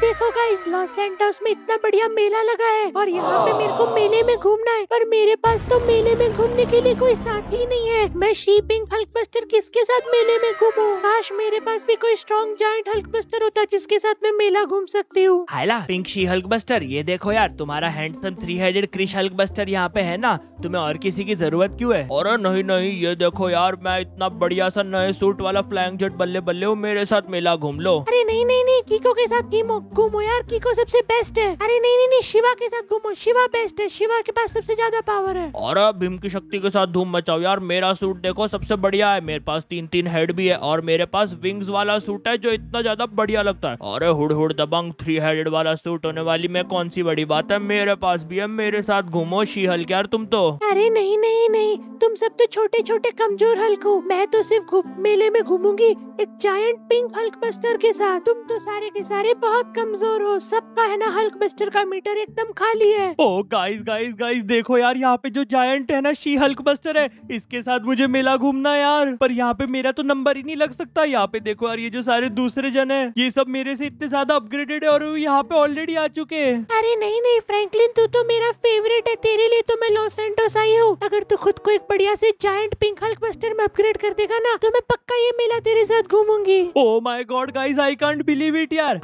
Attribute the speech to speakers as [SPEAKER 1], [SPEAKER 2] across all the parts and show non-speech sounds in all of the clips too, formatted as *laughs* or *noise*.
[SPEAKER 1] देखो guys loss centres में इतना बढ़िया मेला लगा है और यहाँ पे मेरे को मेले में घूमना है पर मेरे पास तो मेले में घूमने के लिए कोई साथी नहीं है मैं शीपिंग बस्टर किसके साथ मेले में घूमू काश मेरे पास भी कोई स्ट्रॉन्ग जाइंट बस्टर होता जिसके साथ मैं मेला घूम सकती हूँ
[SPEAKER 2] हाइला पिंक शी बस्टर ये देखो यार तुम्हारा handsome three headed Krish Hulk
[SPEAKER 1] buster यहाँ पे है ना
[SPEAKER 2] तुम्हें और किसी की जरूरत क्यों है और नहीं नहीं ये देखो यार मैं इतना बढ़िया सा नए सूट वाला फ्लैंग जेट बल्ले बल्ले हूँ मेरे साथ मेला घूम लो
[SPEAKER 1] अरे नहीं नहीं नहीं कीको के साथ घूमो घूमो यार को सबसे बेस्ट है अरे नहीं नहीं नहीं शिवा के साथ घूमो शिवा बेस्ट है शिवा के पास सबसे ज्यादा पावर है
[SPEAKER 2] और भीम की शक्ति के साथ धूम मचाओ यार मेरा सूट देखो सबसे बढ़िया है मेरे पास तीन तीन हेड भी है और मेरे पास विंग्स वाला सूट है जो इतना ज्यादा बढ़िया लगता है अरे हुड़ हुड़ दबंग थ्री हेडेड वाला सूट होने वाली में कौन सी बड़ी बात है मेरे पास भी है मेरे साथ घूमो शी हल्क यार तुम तो
[SPEAKER 1] अरे नहीं नहीं नहीं तुम सब तो छोटे छोटे कमजोर हल्क हो मैं तो सिर्फ मेले में घूमूंगी एक जायंट पिंक हल्क बस्टर के साथ तुम तो सारे के सारे बहुत कमजोर हो सबका है ना हल्क बस्टर का मीटर एकदम खाली है
[SPEAKER 2] ओ गाइस गाइस गाइस देखो यार यहाँ पे जो जायंट है ना शी हल्क बस्टर है इसके साथ मुझे मेला घूमना यार पर यहाँ पे मेरा तो नंबर ही नहीं लग सकता यहाँ पे देखो यार ये जो सारे दूसरे जन है ये सब मेरे से इतने ज्यादा अपग्रेडेड है और यहाँ पे ऑलरेडी आ चुके हैं
[SPEAKER 1] अरे नहीं नहीं फ्रेंकलिन तू तो मेरा फेवरेट है तेरे लिए तो मैं लॉस सेंटोस आई हूँ अगर तू खुद को एक बढ़िया से जायंट पिंक हल्क बस्टर में अपग्रेड कर देगा ना तो मैं पक्का ये मेला तेरे साथ घूमूंगी
[SPEAKER 2] oh my god guys I can't believe it यार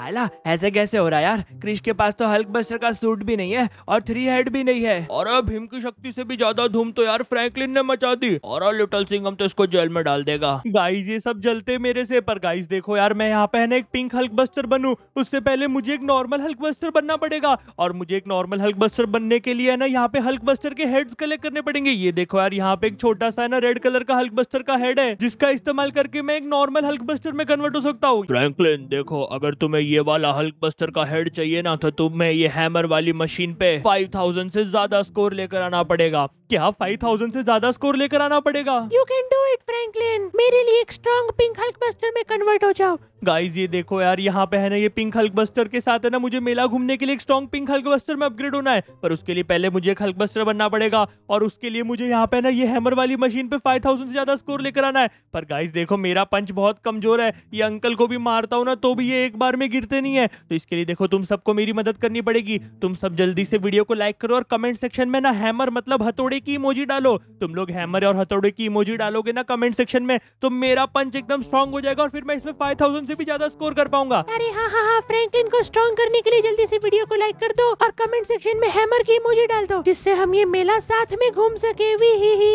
[SPEAKER 2] एज ऐसे कैसे हो रहा है यार क्रिश के पास तो हल्क बस्टर का सूट भी नहीं है और थ्री हेड भी नहीं है और अब हिम की शक्ति से भी ज्यादा धूम तो यार फ्रैंकलिन ने मचा दी और लिटल सिंगम तो इसको जेल में डाल देगा गाइज ये सब जलते मेरे से पर गाइज देखो यार मैं यहाँ पे है ना एक पिंक हल्क बस्टर बनू उससे पहले मुझे एक नॉर्मल हल्क बस्टर बनना पड़ेगा और मुझे एक नॉर्मल हल्क बस्टर बनने के लिए ना यहाँ पे हल्क बस्टर के हेड कलेक्ट करने पड़ेंगे ये देखो यार यहाँ पे एक छोटा सा ना रेड कलर का हल्क बस्टर का हेड है जिसका इस्तेमाल करके मैं एक नॉर्मल हल्क बस्टर में कन्वर्ट हो सकता हूँ फ्रैंकलिन देखो अगर तुम्हें ये वाला हल्क बस्तर का हेड चाहिए ना तो तुम्हें ये हैमर वाली मशीन पे 5000 से ज्यादा स्कोर लेकर आना पड़ेगा क्या 5000 से ज्यादा स्कोर लेकर आना पड़ेगा
[SPEAKER 1] you can do it Franklin मेरे लिए एक स्ट्रॉन्ग पिंक हल्क बस्टर में कन्वर्ट हो जाओ
[SPEAKER 2] गाइज ये देखो यार यहाँ पे है ना ये पिंक हल्क बस्टर के साथ है ना मुझे मेला घूमने के लिए एक स्ट्रॉन्ग पिंक हल्क बस्टर में अपग्रेड होना है पर उसके लिए पहले मुझे हल्क बस्टर बनना पड़ेगा और उसके लिए मुझे यहाँ पे ना ये हैमर वाली मशीन पे 5000 से ज्यादा स्कोर लेकर आना है पर गाइज देखो मेरा पंच बहुत कमजोर है ये अंकल को भी मारता हूँ ना तो भी ये एक बार में गिरते नहीं है तो इसके लिए देखो तुम सबको मेरी मदद करनी पड़ेगी तुम सब जल्दी से वीडियो को लाइक करो और कमेंट सेक्शन में ना हैमर मतलब हथौड़े की इमोजी डालो तुम लोग हैमर और हथौड़े की इमोजी डालोगे ना कमेंट सेक्शन में तो मेरा पंच एकदम स्ट्रॉन्ग हो जाएगा और फिर मैं इसमें फाइव से भी ज्यादा स्कोर कर पाऊंगा
[SPEAKER 1] अरे हाँ हाँ हाँ फ्रेंकलिन को स्ट्रॉन्ग करने के लिए जल्दी से वीडियो को लाइक कर दो और कमेंट सेक्शन में हैमर की इमोजी डाल दो जिससे हम ये मेला साथ में घूम सके ही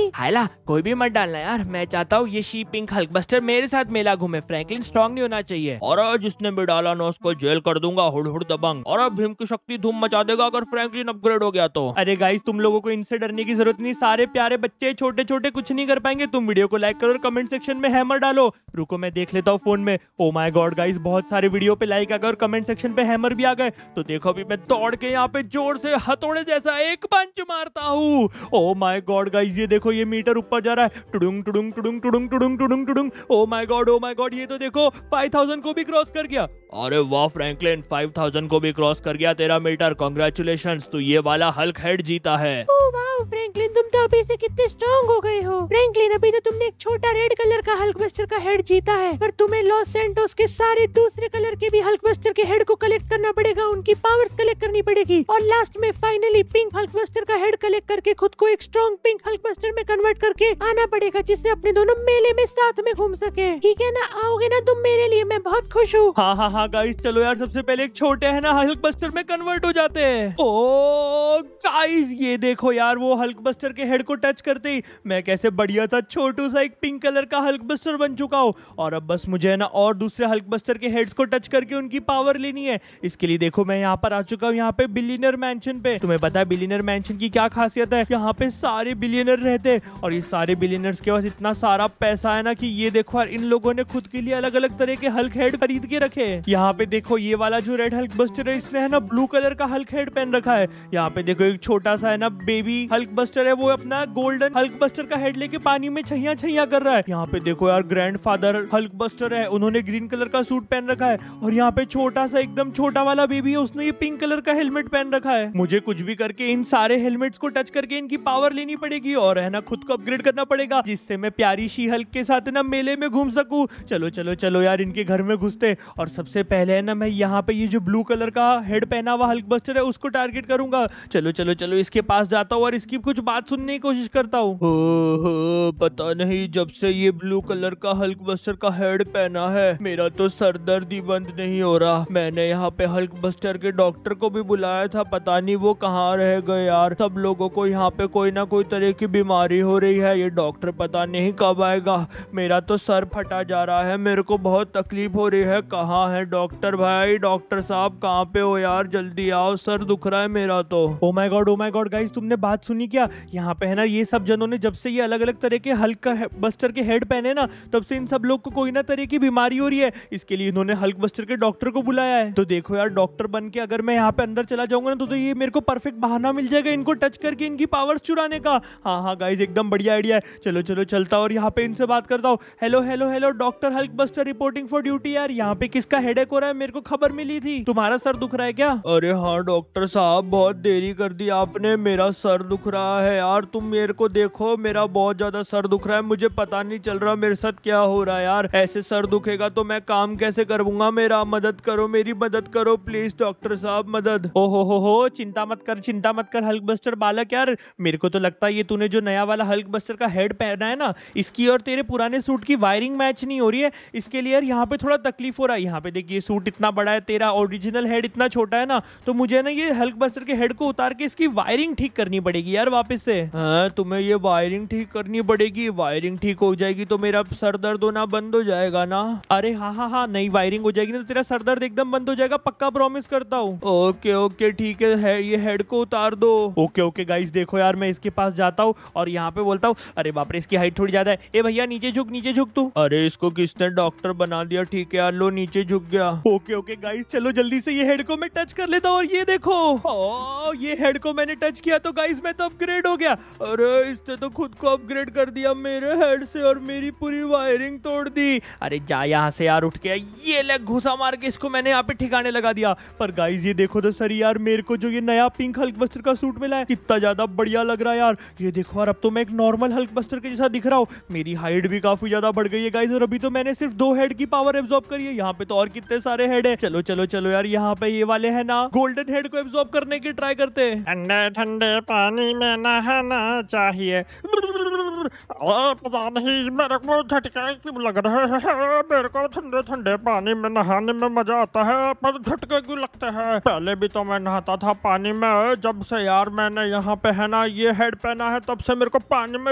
[SPEAKER 2] कोई भी मत डालना यार मैं चाहता हूँ ये शी पिंक हल्कबस्टर मेरे साथ मेला घूमे फ्रैंकलिन स्ट्रॉन्ग नहीं होना चाहिए और जिसने भी डाला ना उसको जेल कर कर दूंगा हुड़ हुड़ दबंग और अब भीम की शक्ति धूम मचा देगा अगर फ्रैंकलिन अपग्रेड हो गया तो अरे गाइस तुम लोगों को इनसे डरने की जरूरत नहीं सारे प्यारे बच्चे छोटे छोटे कुछ नहीं कर पाएंगे तुम वीडियो को लाइक करो और कमेंट सेक्शन में हैमर डालो रुको मैं देख लेता हूँ फोन में ओ माई गॉड गाइस बहुत सारे वीडियो पे लाइक आ गए और कमेंट सेक्शन पे हैमर भी आ गए तो देखो अभी मैं दौड़ के यहाँ पे जोर से हथोड़े जैसा एक पंच मारता हूँ ओ माई गॉड गाइज ये देखो ये मीटर ऊपर जा रहा है टुडुंग टुडुंग टुडुंग टुडुंग टुडुंग टुडुंग टुडुंग ओ my god oh my God ये तो देखो फाइव को भी क्रॉस कर गया अरे वाह फ्रैंकलिन मैकलेन 5000 को भी क्रॉस कर गया तेरा मीटर कॉन्ग्रेचुलेशन तो ये वाला हल्क हेड जीता है
[SPEAKER 1] फ्रैंकलिन oh, तुम तो अभी से कितने स्ट्रॉन्ग हो गए हो फ्रैंकलिन अभी तो तुमने एक छोटा रेड कलर का हल्क बस्टर का हेड जीता है पर तुम्हें लॉस सेंटोस के सारे दूसरे कलर के भी हल्क बस्टर के हेड को कलेक्ट करना पड़ेगा उनकी पावर्स कलेक्ट करनी पड़ेगी और लास्ट में फाइनली पिंक हल्क बस्टर का हेड कलेक्ट करके खुद को एक स्ट्रॉन्ग पिंक हल्क बस्टर में कन्वर्ट करके आना पड़ेगा जिससे अपने दोनों मेले में साथ में घूम सके ठीक है ना आओगे ना तुम मेरे लिए मैं बहुत खुश हूँ
[SPEAKER 2] हाँ हाँ हाँ गाइस चलो यार सबसे सबसे पहले एक छोटे है ना हल्क बस्टर में कन्वर्ट हो जाते हैं ओ गाइस ये देखो यार वो हल्क बस्टर के हेड को टच करते ही मैं कैसे बढ़िया सा छोटू सा एक पिंक कलर का हल्क बस्टर बन चुका हूँ और अब बस मुझे है ना और दूसरे हल्क बस्टर के हेड्स को टच करके उनकी पावर लेनी है इसके लिए देखो मैं यहाँ पर आ चुका हूँ यहाँ पे बिलीनर मैंशन पे तुम्हें पता है बिलीनर मैंशन की क्या खासियत है यहाँ पे सारे बिलियनर रहते और ये सारे बिलियनर्स के पास इतना सारा पैसा है ना कि ये देखो यार इन लोगों ने खुद के लिए अलग अलग तरह के हल्क हेड खरीद के रखे यहाँ पे देखो ये वाला वाला जो रेड हल्क बस्टर है इसने है ना ब्लू कलर का हल्क हेड पहन रखा है यहाँ पे देखो एक छोटा सा है ना बेबी हल्क बस्टर है वो अपना गोल्डन हल्क बस्टर का हेड लेके पानी में छैया छैया कर रहा है यहाँ पे देखो यार ग्रैंड फादर हल्क बस्टर है उन्होंने ग्रीन कलर का सूट पहन रखा है और यहाँ पे छोटा सा एकदम छोटा वाला बेबी है उसने ये पिंक कलर का हेलमेट पहन रखा है मुझे कुछ भी करके इन सारे हेलमेट्स को टच करके इनकी पावर लेनी पड़ेगी और है ना खुद को अपग्रेड करना पड़ेगा जिससे मैं प्यारी शी हल्क के साथ ना मेले में घूम सकू चलो चलो चलो यार इनके घर में घुसते और सबसे पहले है ना मैं यहाँ पे ये जो ब्लू कलर का हेड पहना हुआ हल्क बस्टर है उसको टारगेट करूंगा चलो चलो चलो इसके पास जाता हूँ और इसकी कुछ बात सुनने की कोशिश करता हूँ पता नहीं जब से ये ब्लू कलर का हल्क बस्टर का हेड पहना है मेरा तो सर दर्द ही बंद नहीं हो रहा मैंने यहाँ पे हल्क बस्टर के डॉक्टर को भी बुलाया था पता नहीं वो कहाँ रह गए यार सब लोगों को यहाँ पे कोई ना कोई तरह की बीमारी हो रही है ये डॉक्टर पता नहीं कब आएगा मेरा तो सर फटा जा रहा है मेरे को बहुत तकलीफ हो रही है कहाँ है डॉक्टर भाई भाई डॉक्टर साहब कहाँ पे हो यार जल्दी आओ सर दुख रहा है मेरा तो oh my god oh my god guys तुमने बात सुनी क्या यहाँ पे है ना ये सब जनों ने जब से ये अलग अलग तरह के हल्क बस्टर के हेड पहने ना तब से इन सब लोग को कोई ना तरह की बीमारी हो रही है इसके लिए इन्होंने हल्क बस्टर के डॉक्टर को बुलाया है तो देखो यार डॉक्टर बन के अगर मैं यहाँ पे अंदर चला जाऊंगा ना तो, तो ये मेरे को परफेक्ट बहाना मिल जाएगा इनको टच करके इनकी पावर्स चुराने का हाँ हाँ गाइज एकदम बढ़िया आइडिया है चलो चलो चलता और यहाँ पे इनसे बात करता हूँ hello hello hello doctor Hulkbuster reporting for duty यार यहाँ पे किसका हेड हो रहा है मेरे को खबर पर मिली थी तुम्हारा सर दुख रहा है क्या अरे हाँ डॉक्टर साहब बहुत देरी कर दी आपने मेरा सर दुख रहा है यार तुम मेरे को देखो मेरा बहुत ज्यादा सर दुख रहा है मुझे पता नहीं चल रहा मेरे साथ क्या हो रहा है यार ऐसे सर दुखेगा तो मैं काम कैसे करूंगा मेरा मदद करो मेरी मदद करो प्लीज डॉक्टर साहब मदद ओ हो हो हो चिंता मत कर चिंता मत कर हल्क बस्टर बालक यार मेरे को तो लगता है ये तूने जो नया वाला हल्क बस्टर का हेड पहना है ना इसकी और तेरे पुराने सूट की वायरिंग मैच नहीं हो रही है इसके लिए यार यहाँ पे थोड़ा तकलीफ हो रहा है यहाँ पे देखिए सूट इतना बड़ा है है तेरा ओरिजिनल हेड इतना छोटा है ना तो मुझे ना ये हल्क बस्टर के हेड को उतार के इसकी वायरिंग ठीक करनी पड़ेगी यार वापस से हाँ तुम्हें ये वायरिंग ठीक करनी पड़ेगी वायरिंग ठीक हो जाएगी तो मेरा सर दर्द होना बंद हो जाएगा ना अरे हाँ हाँ हाँ नई वायरिंग हो जाएगी ना तो तेरा सर दर्द एकदम बंद हो जाएगा पक्का प्रोमिस करता हूँ ओके ओके ठीक है ये हेड को उतार दो ओके ओके गाइस देखो यार मैं इसके पास जाता हूँ और यहाँ पे बोलता हूँ अरे बापरे इसकी हाइट थोड़ी ज्यादा है ए भैया नीचे झुक नीचे झुक तू अरे इसको किसने डॉक्टर बना दिया ठीक है यार लो नीचे झुक गया ओके ओके गाइस चलो जल्दी से ये हेड को मैं टच कर लेता हूँ और ये देखो ओ, हाँ, ये हेड को मैंने टच किया तो गाइस मैं तो अपग्रेड हो गया अरे इसने तो खुद को अपग्रेड कर दिया मेरे हेड से और मेरी पूरी वायरिंग तोड़ दी अरे जा यहाँ से यार उठ गया ये लग घुसा मार के इसको मैंने यहाँ पे ठिकाने लगा दिया पर गाइज ये देखो तो सर यार मेरे को जो ये नया पिंक हल्क बस्तर का सूट मिला है कितना ज्यादा बढ़िया लग रहा है यार ये देखो यार अब तो मैं एक नॉर्मल हल्क बस्तर के जैसा दिख रहा हूँ मेरी हाइट भी काफी ज्यादा बढ़ गई है गाइज और अभी तो मैंने सिर्फ दो हेड की पावर एब्जॉर्ब करी है यहाँ पे तो और कितने सारे हेड है चलो चलो चलो चलो यार यहाँ पे ये वाले है ना गोल्डन हेड को एब्सॉर्ब करने की ट्राई करते ठंडे ठंडे पानी में नहाना चाहिए आप पता नहीं मेरे को झटके क्यों लग रहे हैं मेरे को ठंडे ठंडे पानी में नहाने में मजा आता है पर झटके क्यों लगते हैं पहले भी तो मैं नहाता था पानी में जब से यार मैंने यहाँ पे है ना ये हेड पहना है तब से मेरे को पानी में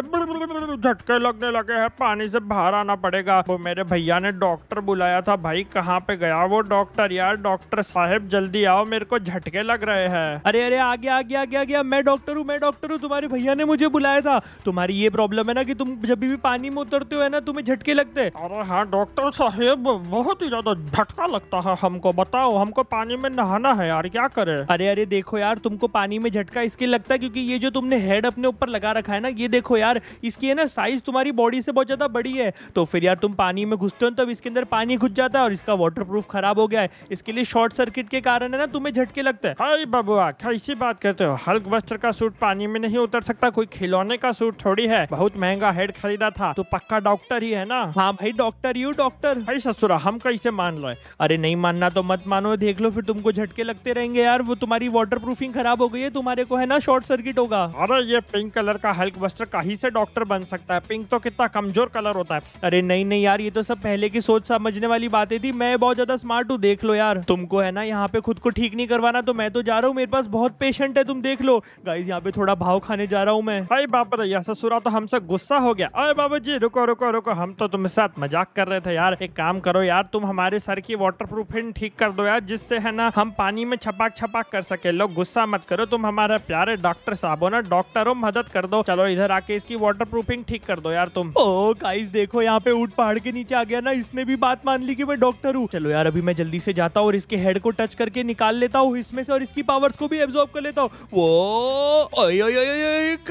[SPEAKER 2] झटके लगने लगे हैं पानी से बाहर आना पड़ेगा वो मेरे भैया ने डॉक्टर बुलाया था भाई कहाँ पे गया वो डॉक्टर यार डॉक्टर साहब जल्दी आओ मेरे को झटके लग रहे हैं अरे अरे आगे आगे आगे आगे मैं डॉक्टर हूँ मैं डॉक्टर हूँ तुम्हारे भैया ने मुझे बुलाया था तुम्हारी ये प्रॉब्लम प्रॉब्लम है ना कि तुम जब भी पानी में उतरते हो है ना तुम्हें झटके लगते हैं अरे हाँ डॉक्टर साहब बहुत ही ज्यादा झटका लगता है हमको बताओ हमको पानी में नहाना है यार क्या करे अरे अरे देखो यार तुमको पानी में झटका इसके लगता है क्योंकि ये जो तुमने हेड अपने ऊपर लगा रखा है ना ये देखो यार इसकी है ना साइज तुम्हारी बॉडी से बहुत ज्यादा बड़ी है तो फिर यार तुम पानी में घुसते हो तब इसके अंदर पानी घुस जाता है और इसका वाटर खराब हो गया है इसके लिए शॉर्ट सर्किट के कारण है ना तुम्हें झटके लगते हैं अरे बबुआ कैसी बात करते हो हल्क बस्टर का सूट पानी में नहीं उतर सकता कोई खिलौने का सूट थोड़ी है बहुत बहुत महंगा हेड खरीदा था तो पक्का डॉक्टर ही है ना हाँ भाई डॉक्टर यू डॉक्टर अरे ससुरा हम कैसे मान लो अरे नहीं मानना तो मत मानो देख लो फिर तुमको झटके लगते रहेंगे यार वो तुम्हारी वाटर प्रूफिंग खराब हो गई है तुम्हारे को है ना शॉर्ट सर्किट होगा अरे ये पिंक कलर का हल्क बस्टर कहीं से डॉक्टर बन सकता है पिंक तो कितना कमजोर कलर होता है अरे नहीं नहीं यार ये तो सब पहले की सोच समझने वाली बातें थी मैं बहुत ज्यादा स्मार्ट हूँ देख लो यार तुमको है ना यहाँ पे खुद को ठीक नहीं करवाना तो मैं तो जा रहा हूँ मेरे पास बहुत पेशेंट है तुम देख लो गाइज यहाँ पे थोड़ा भाव खाने जा रहा हूँ मैं भाई बाप रे ससुरा तो हमसे से गुस्सा हो गया अरे बाबू जी रुको रुको रुको हम तो तुम्हारे साथ मजाक कर रहे थे यार एक काम करो यार तुम हमारे सर की वाटर प्रूफिंग ठीक कर दो यार जिससे है ना हम पानी में छपाक छपाक कर सके लोग गुस्सा मत करो तुम हमारे प्यारे डॉक्टर साहब हो ना डॉक्टर हो मदद कर दो चलो इधर आके इसकी वाटर प्रूफिंग ठीक कर दो यार तुम ओ गाइस देखो यहाँ पे ऊट पहाड़ के नीचे आ गया ना इसने भी बात मान ली की मैं डॉक्टर हूँ चलो यार अभी मैं जल्दी से जाता हूँ और इसके हेड को टच करके निकाल लेता हूँ इसमें से और इसकी पावर्स को भी एब्जॉर्ब कर लेता हूँ वो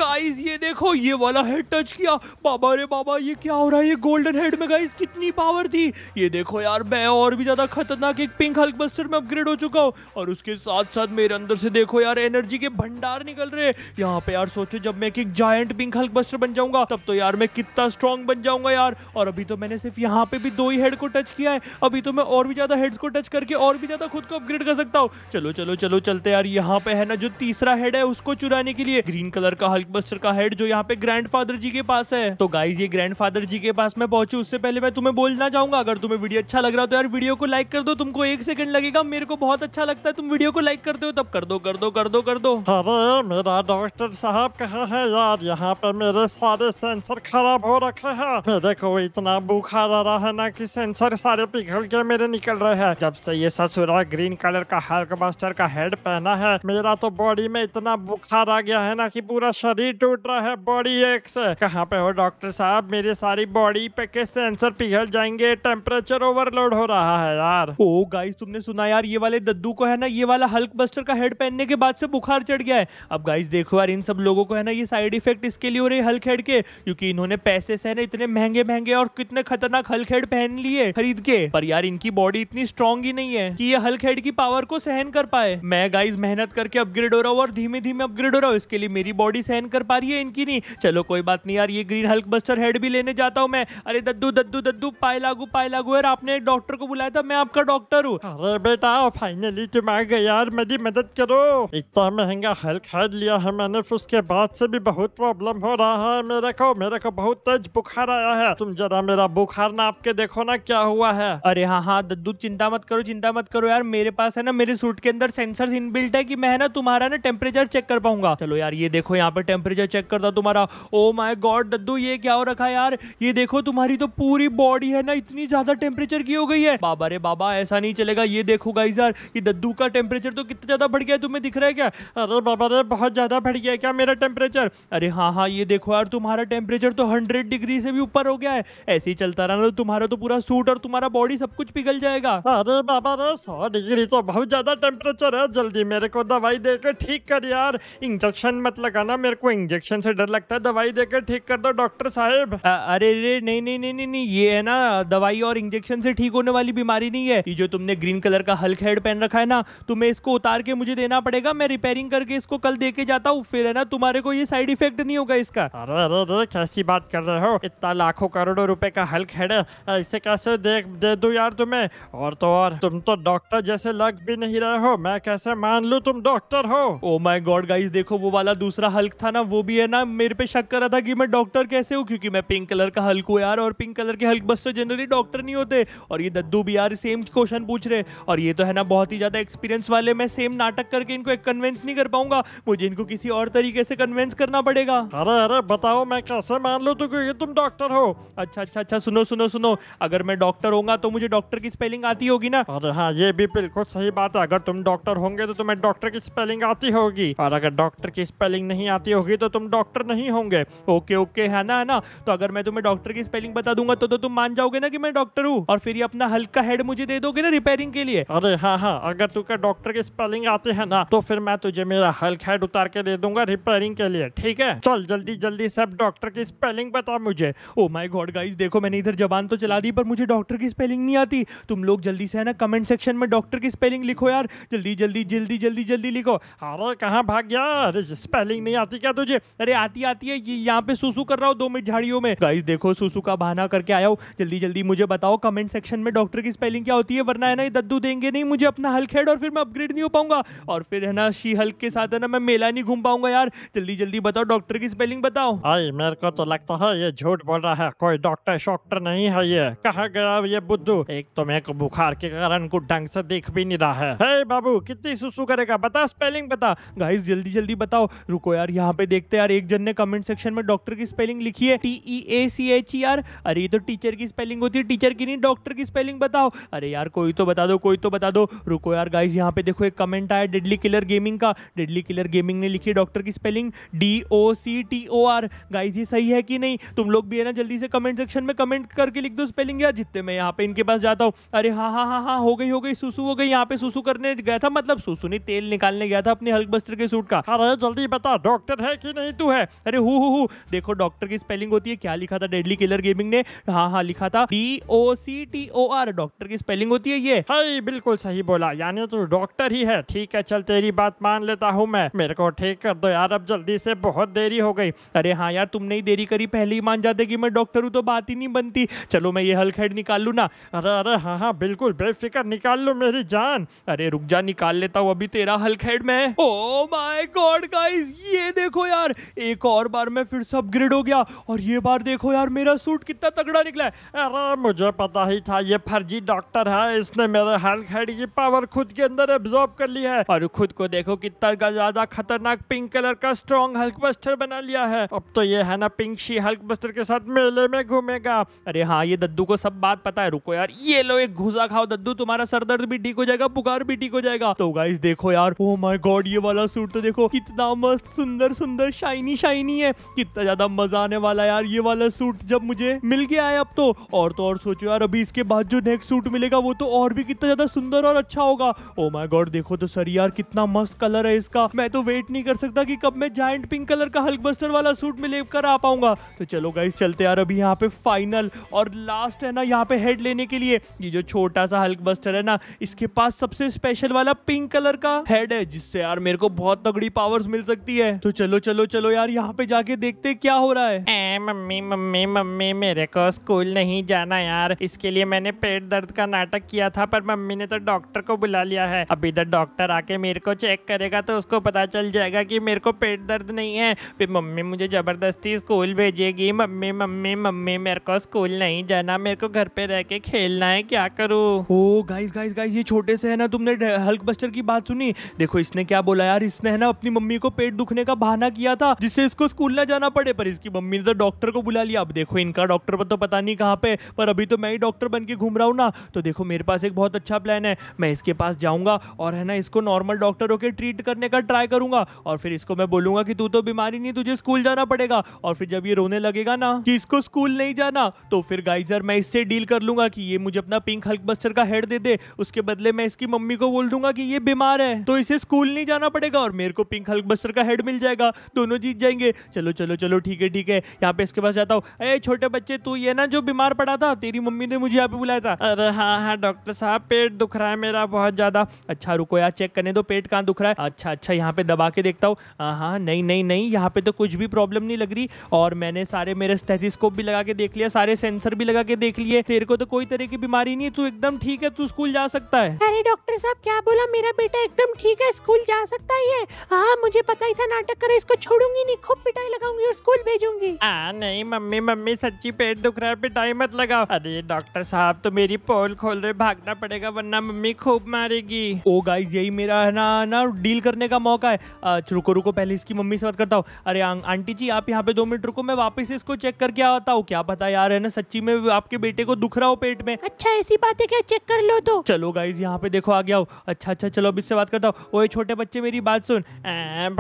[SPEAKER 2] गाइस ये देखो ये वाला हेड टच किया बाबा रे बाबा ये क्या हो रहा है ये गोल्डन हेड में गाइस कितनी पावर थी ये देखो यार मैं और भी ज़्यादा खतरनाक एक पिंक हल्क बस्टर में अपग्रेड हो चुका हूँ और उसके साथ साथ मेरे अंदर से देखो यार एनर्जी के भंडार निकल रहे यहाँ पे यार सोचो जब मैं एक जायंट पिंक हल्क बस्टर बन जाऊंगा तब तो यार मैं कितना स्ट्रॉन्ग बन जाऊंगा यार और अभी तो मैंने सिर्फ यहाँ पे भी दो ही हेड को टच किया है अभी तो मैं और भी ज़्यादा हेड्स को टच करके और भी ज़्यादा खुद को अपग्रेड कर सकता हूँ चलो चलो चलो चलते यार यहाँ पे है ना जो तीसरा हेड है उसको चुराने के लिए ग्रीन कलर का हल्क बस्टर का हेड जो यहाँ पे ग्रैंड फादर जी के पास है तो गाइज ये फादर जी के पास मैं पहुंचू उससे पहले मैं तुम्हें बोलना चाहूंगा अगर तुम्हें वीडियो अच्छा लग रहा हो तो यार वीडियो को लाइक कर दो तुमको एक सेकंड लगेगा मेरे को बहुत अच्छा लगता है तुम वीडियो को लाइक करते हो तब कर दो कर दो कर दो कर दो अरे मेरा डॉक्टर साहब कहा है यार यहाँ पे मेरे सारे सेंसर खराब हो रखे हैं मेरे को इतना बुखार आ रहा है ना कि सेंसर सारे पिघल के मेरे निकल रहे हैं जब से ये ससुरा ग्रीन कलर का हल्क मास्टर का हेड पहना है मेरा तो बॉडी में इतना बुखार आ गया है ना कि पूरा शरीर टूट रहा है बॉडी एक से कहाँ पे हो डॉक्टर साहब मेरे सारी बॉडी पे के सेंसर पिघल जाएंगे टेम्परेचर ओवरलोड हो रहा है यार ओ गाइस तुमने सुना यार ये वाले दद्दू को है ना ये वाला हल्क बस्टर का हेड पहनने के बाद से बुखार चढ़ गया है अब गाइस देखो यार इन सब लोगों को है ना ये साइड इफेक्ट इसके लिए हो रही हल्क हेड के क्यूँकी इन्होंने पैसे से है ना इतने महंगे महंगे और कितने खतरनाक हल्क हेड पहन लिए खरीद के पर यार इनकी बॉडी इतनी स्ट्रॉन्ग ही नहीं है की ये हल्क हेड की पावर को सहन कर पाए मैं गाइज मेहनत करके अपग्रेड हो रहा हूँ और धीमे धीमे अपग्रेड हो रहा हूँ इसके लिए मेरी बॉडी सहन कर पा रही है इनकी नहीं चलो कोई बात नहीं यार ये ग्रीन हल्क बस्टर हेड भी लेने जाता हूँ मैं अरे दद्दू दद्दू दद्दू पाए लागू पाए लागू यार आपने एक डॉक्टर को बुलाया था मैं आपका डॉक्टर हूँ अरे बेटा फाइनली तुम आ गए यार मेरी मदद करो इतना महंगा हल्क हेड लिया है मैंने फिर उसके बाद से भी बहुत प्रॉब्लम हो रहा है मेरे को मेरे को बहुत तेज बुखार आया है तुम जरा मेरा बुखार ना आपके देखो ना क्या हुआ है अरे हाँ हाँ दद्दू चिंता मत करो चिंता मत करो यार मेरे पास है ना मेरे सूट के अंदर सेंसर इनबिल्ट है कि मैं ना तुम्हारा ना टेम्परेचर चेक कर पाऊंगा चलो यार ये देखो यहाँ पर टेम्परेचर चेक करता तुम्हारा oh oh my my god दद्दू ये क्या हो रखा है यार ये देखो तुम्हारी तो पूरी बॉडी है ना इतनी ज्यादा टेम्परेचर की हो गई है बाबा रे बाबा ऐसा नहीं चलेगा ये देखो गाई यार ये दद्दू का टेम्परेचर तो कितना ज्यादा बढ़ गया तुम्हें दिख रहा है क्या अरे बाबा रे बहुत ज्यादा बढ़ गया क्या मेरा टेम्परेचर अरे हाँ हाँ ये देखो यार तुम्हारा टेम्परेचर तो हंड्रेड डिग्री से भी ऊपर हो गया है ऐसे ही चलता रहा तो तुम्हारा तो पूरा सूट और तुम्हारा बॉडी सब कुछ पिघल जाएगा अरे बाबा रे सौ डिग्री तो बहुत ज्यादा टेम्परेचर है जल्दी मेरे को दवाई देकर ठीक कर यार इंजेक्शन मत लगाना मेरे को इंजेक्शन से डर लगता है दवाई देकर जाकर ठीक कर दो डॉक्टर साहब अरे अरे नहीं नहीं नहीं नहीं ये है ना दवाई और इंजेक्शन से ठीक होने वाली बीमारी नहीं है ये जो तुमने ग्रीन कलर का हल्क हेड पहन रखा है ना तुम्हें इसको उतार के मुझे देना पड़ेगा मैं रिपेयरिंग करके इसको कल दे के जाता हूँ फिर है ना तुम्हारे को ये साइड इफेक्ट नहीं होगा इसका अरे अरे अरे कैसी बात कर रहे हो इतना लाखों करोड़ों रुपए का हल्क हेड है इसे कैसे देख दे दू यार तुम्हें और तो और तुम तो डॉक्टर जैसे लग भी नहीं रहे हो मैं कैसे मान लू तुम डॉक्टर हो ओ माई गॉड गाइस देखो वो वाला दूसरा हल्क था ना वो भी है ना मेरे पे शक कर रहा था कि मैं डॉक्टर कैसे हूँ क्योंकि मैं पिंक कलर का हल्क हूँ यार और पिंक कलर के हल्क बस्टर जनरली डॉक्टर नहीं होते और ये दद्दू भी यार सेम क्वेश्चन पूछ रहे और ये तो है ना बहुत ही ज़्यादा एक्सपीरियंस वाले मैं सेम नाटक करके इनको एक कन्वेंस नहीं कर पाऊंगा मुझे इनको किसी और तरीके से कन्वेंस करना पड़ेगा अरे अरे बताओ मैं कैसे मान लो तो क्योंकि तुम डॉक्टर हो अच्छा अच्छा अच्छा सुनो सुनो सुनो अगर मैं डॉक्टर होगा तो मुझे डॉक्टर की स्पेलिंग आती होगी ना अरे हाँ ये भी बिल्कुल सही बात है अगर तुम डॉक्टर होंगे तो तुम्हें डॉक्टर की स्पेलिंग आती होगी और अगर डॉक्टर की स्पेलिंग नहीं आती होगी तो तुम डॉक्टर नहीं होंगे ओके ओके है ना है ना तो अगर मैं तुम्हें डॉक्टर की स्पेलिंग बता दूंगा तो, तो तुम मान जाओगे ना कि मैं डॉक्टर हूँ और फिर ये अपना हल्का हेड मुझे दे दोगे ना रिपेयरिंग के लिए अरे हाँ हाँ अगर तुम्हें डॉक्टर की स्पेलिंग आते है ना तो फिर मैं तुझे मेरा हल्का हेड उतार के दे दूंगा रिपेयरिंग के लिए ठीक है चल जल्दी जल्दी सब डॉक्टर की स्पेलिंग बता मुझे ओ माई गॉड गाइज देखो मैंने इधर जबान तो चला दी पर मुझे डॉक्टर की स्पेलिंग नहीं आती तुम लोग जल्दी से है ना कमेंट सेक्शन में डॉक्टर की स्पेलिंग लिखो यार जल्दी जल्दी जल्दी जल्दी जल्दी लिखो अरे कहाँ भाग गया अरे स्पेलिंग नहीं आती क्या तुझे अरे आती आती है ये यहाँ यहाँ पे सुसु कर रहा हूँ दो मिनट झाड़ियों में गाइस देखो सुसु का बहाना करके आया हो जल्दी जल्दी मुझे बताओ कमेंट सेक्शन में डॉक्टर की स्पेलिंग क्या होती है वरना है ना ये दद्दू देंगे नहीं मुझे अपना हल्क हेड और फिर मैं अपग्रेड नहीं हो पाऊंगा और फिर है ना शी हल्क के साथ है ना मैं मेला नहीं घूम पाऊंगा यार जल्दी जल्दी बताओ डॉक्टर की स्पेलिंग बताओ आई मेरे को तो लगता है ये झूठ बोल रहा है कोई डॉक्टर शॉक्टर नहीं है ये कहा गया ये बुद्धू एक तो मेरे को बुखार के कारण कुछ ढंग से देख भी नहीं रहा है बाबू कितनी सुसु करेगा बता स्पेलिंग बता गाइस जल्दी जल्दी बताओ रुको यार यहाँ पे देखते यार एक जन ने कमेंट सेक्शन में डॉक्टर की स्पेलिंग लिखी है T E A C H E R अरे ये तो टीचर की स्पेलिंग होती है टीचर की नहीं डॉक्टर की स्पेलिंग बताओ अरे यार कोई तो बता दो कोई तो बता दो रुको यार गाइज यहाँ पे देखो एक कमेंट आया डेडली किलर गेमिंग का डेडली किलर गेमिंग ने लिखी है डॉक्टर की spelling D O C T O R guys ये सही है कि नहीं तुम लोग भी है ना जल्दी से कमेंट सेक्शन में कमेंट करके लिख दो स्पेलिंग यार जितने मैं यहाँ पे इनके पास जाता हूँ अरे हाँ हाँ हाँ हाँ हो गई हो गई सुसु हो गई यहाँ पे सुसु करने गया था मतलब सुसु ने तेल निकालने गया था अपने हल्क बस्तर के सूट का अरे जल्दी बता डॉक्टर है कि नहीं तू है अरे हु हु हु देखो डॉक्टर की स्पेलिंग होती है क्या लिखा था डेडली किलर गेमिंग ने हाँ हाँ लिखा था D O C T O R doctor की स्पेलिंग होती है ये हाँ बिल्कुल सही बोला यानी तो डॉक्टर ही है ठीक है चल तेरी बात मान लेता हूँ मैं मेरे को ठीक कर दो यार अब जल्दी से बहुत देरी हो गई अरे हाँ यार तुमने ही देरी करी पहले ही मान जाते कि मैं डॉक्टर हूँ तो बात ही नहीं बनती चलो मैं ये हल्केड निकाल लू ना अरे अरे हाँ हाँ बिल्कुल बेफिक्र निकाल लो मेरी जान अरे रुक जा निकाल लेता हूँ अभी तेरा हल्केड में ओ माई गॉड गाइज ये देखो यार एक और बार मैं फिर अपग्रेड हो गया और ये बार देखो यार मेरा सूट कितना तगड़ा निकला है अरे मुझे पता ही था ये फर्जी डॉक्टर है इसने मेरे हल्क हेड की पावर खुद के अंदर एब्जॉर्ब कर ली है और खुद को देखो कितना ज्यादा खतरनाक पिंक कलर का स्ट्रॉन्ग हल्क बस्टर बना लिया है अब तो ये है ना पिंक शी हल्क बस्टर के साथ मेले में घूमेगा अरे हाँ ये दद्दू को सब बात पता है रुको यार ये लो एक घुसा खाओ दद्दू तुम्हारा सरदर्द भी ठीक हो जाएगा बुखार भी ठीक हो जाएगा तो गाइस देखो यार ओ माय गॉड ये वाला सूट तो देखो कितना मस्त सुंदर सुंदर शाइनी शाइनी है कितना कितना ज्यादा मजा आने वाला यार ये वाला सूट जब मुझे मिल गया है अब तो और तो और सोचो यार अभी इसके बाद जो नेक्स्ट सूट मिलेगा वो तो और भी कितना ज्यादा सुंदर और अच्छा होगा ओ माई गॉड देखो तो सर यार कितना मस्त कलर है इसका मैं तो वेट नहीं कर सकता की कब मैं जाइंट पिंक कलर का हल्क बस्तर वाला सूट में लेकर आ पाऊंगा तो चलो गाइस चलते यार अभी यहाँ पे फाइनल और लास्ट है ना यहाँ पे हेड लेने के लिए ये जो छोटा सा हल्क बस्टर है ना इसके पास सबसे स्पेशल वाला पिंक कलर का हेड है जिससे यार मेरे को बहुत तगड़ी पावर्स मिल सकती है तो चलो चलो चलो यार यहाँ पे जाके देखते देखते क्या हो रहा है ए मम्मी मम्मी मम्मी मेरे को स्कूल नहीं जाना यार इसके लिए मैंने पेट दर्द का नाटक किया था पर मम्मी ने तो डॉक्टर को बुला लिया है अब इधर डॉक्टर आके मेरे को चेक करेगा तो उसको पता चल जाएगा की मेरे को पेट दर्द नहीं है फिर मम्मी मुझे ज़बरदस्ती स्कूल भेजेगी मम्मी मम्मी मम्मी मेरे को स्कूल नहीं जाना मेरे को घर पे रह के खेलना है क्या करूँ ओ गाइस गाइस गाइस ये छोटे से है ना तुमने हल्क बस्टर की बात सुनी देखो इसने क्या बोला यार इसने है ना अपनी मम्मी को पेट दुखने का बहाना किया था जिससे इसको स्कूल ना जाना पड़े पर इसकी मम्मी ने तो डॉक्टर को बुला लिया अब देखो इनका डॉक्टर पर तो पता नहीं कहाँ पे पर अभी तो मैं ही डॉक्टर बन के घूम रहा हूँ ना तो देखो मेरे पास एक बहुत अच्छा प्लान है मैं इसके पास जाऊँगा और है ना इसको नॉर्मल डॉक्टर होकर ट्रीट करने का ट्राई करूंगा और फिर इसको मैं बोलूंगा कि तू तो बीमारी नहीं तुझे स्कूल जाना पड़ेगा और फिर जब ये रोने लगेगा ना कि इसको स्कूल नहीं जाना तो फिर गाइजर मैं इससे डील कर लूंगा कि ये मुझे अपना पिंक हल्क बस्टर का हेड दे दे उसके बदले मैं इसकी मम्मी को बोल दूंगा कि ये बीमार है तो इसे स्कूल नहीं जाना पड़ेगा और मेरे को पिंक हल्क बस्टर का हेड मिल जाएगा दोनों जीत जाएंगे चलो चलो चलो ठीक है ठीक है यहाँ पे इसके पास जाता हूँ अरे छोटे बच्चे तू ये ना जो बीमार पड़ा था तेरी मम्मी ने मुझे यहाँ पे बुलाया था अरे हाँ हाँ डॉक्टर साहब पेट दुख रहा है मेरा बहुत ज़्यादा अच्छा रुको यार चेक करने दो पेट कहाँ दुख रहा है अच्छा अच्छा यहाँ पे दबा के देखता हूँ हाँ, हाँ नहीं नहीं नहीं यहाँ पे तो कुछ भी प्रॉब्लम नहीं लग रही और मैंने सारे मेरे स्टेथिस्कोप भी लगा के देख लिया सारे सेंसर भी लगा के देख लिए तेरे को तो कोई तरह की बीमारी नहीं तू एकदम ठीक है तू स्कूल जा सकता है
[SPEAKER 1] अरे डॉक्टर साहब क्या बोला मेरा बेटा एकदम ठीक है स्कूल जा सकता है हाँ मुझे पता ही था नाटक करे इसको छोड़ूंगी नहीं खूब पिटाई लगाऊंगी स्कूल भेजूंगी
[SPEAKER 2] आ नहीं मम्मी मम्मी सच्ची पेट दुख रहा है पिटाई मत लगाओ अरे डॉक्टर साहब तो मेरी पोल खोल रहे भागना पड़ेगा वरना मम्मी खूब मारेगी ओ गाइस यही मेरा है ना ना डील करने का मौका है आ, रुको रुको पहले इसकी मम्मी से बात करता हूँ अरे आंटी जी आप यहाँ पे दो मिनट रुको मैं वापस इसको चेक करके आता हूँ क्या पता यार है ना सच्ची में आपके बेटे को दुख रहा हो पेट में अच्छा ऐसी बात है क्या चेक कर लो तो चलो गाइज यहाँ पे देखो आ गया हो अच्छा अच्छा चलो अब इससे बात करता हूँ ओए छोटे बच्चे मेरी बात सुन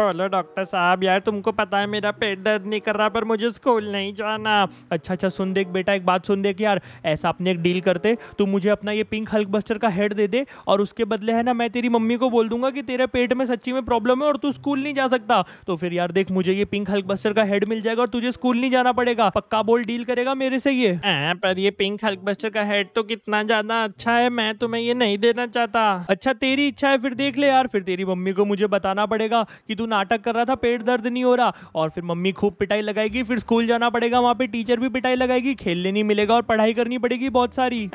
[SPEAKER 2] बोलो डॉक्टर साहब यार तुमको पता है मेरा पेट दर्द मजाक नहीं कर रहा पर मुझे स्कूल नहीं जाना अच्छा अच्छा सुन देख बेटा एक बात सुन देख यार ऐसा अपने एक डील करते तू मुझे अपना ये पिंक हल्क बस्टर का हेड दे दे और उसके बदले है ना मैं तेरी मम्मी को बोल दूंगा कि तेरे पेट में सच्ची में प्रॉब्लम है और तू स्कूल नहीं जा सकता तो फिर यार देख मुझे ये पिंक हल्क बस्टर का हेड मिल जाएगा और तुझे स्कूल नहीं जाना पड़ेगा पक्का बोल डील करेगा मेरे से ये पर ये पिंक हल्क बस्टर का हेड तो कितना ज्यादा अच्छा है मैं तुम्हें ये नहीं देना चाहता अच्छा तेरी इच्छा है फिर देख ले यार फिर तेरी मम्मी को मुझे बताना पड़ेगा कि तू नाटक कर रहा था पेट दर्द नहीं हो रहा और फिर मम्मी खूब खूब पिटाई लगाएगी फिर स्कूल जाना पड़ेगा वहाँ पे टीचर भी पिटाई लगाएगी खेलने नहीं मिलेगा और पढ़ाई करनी पड़ेगी बहुत सारी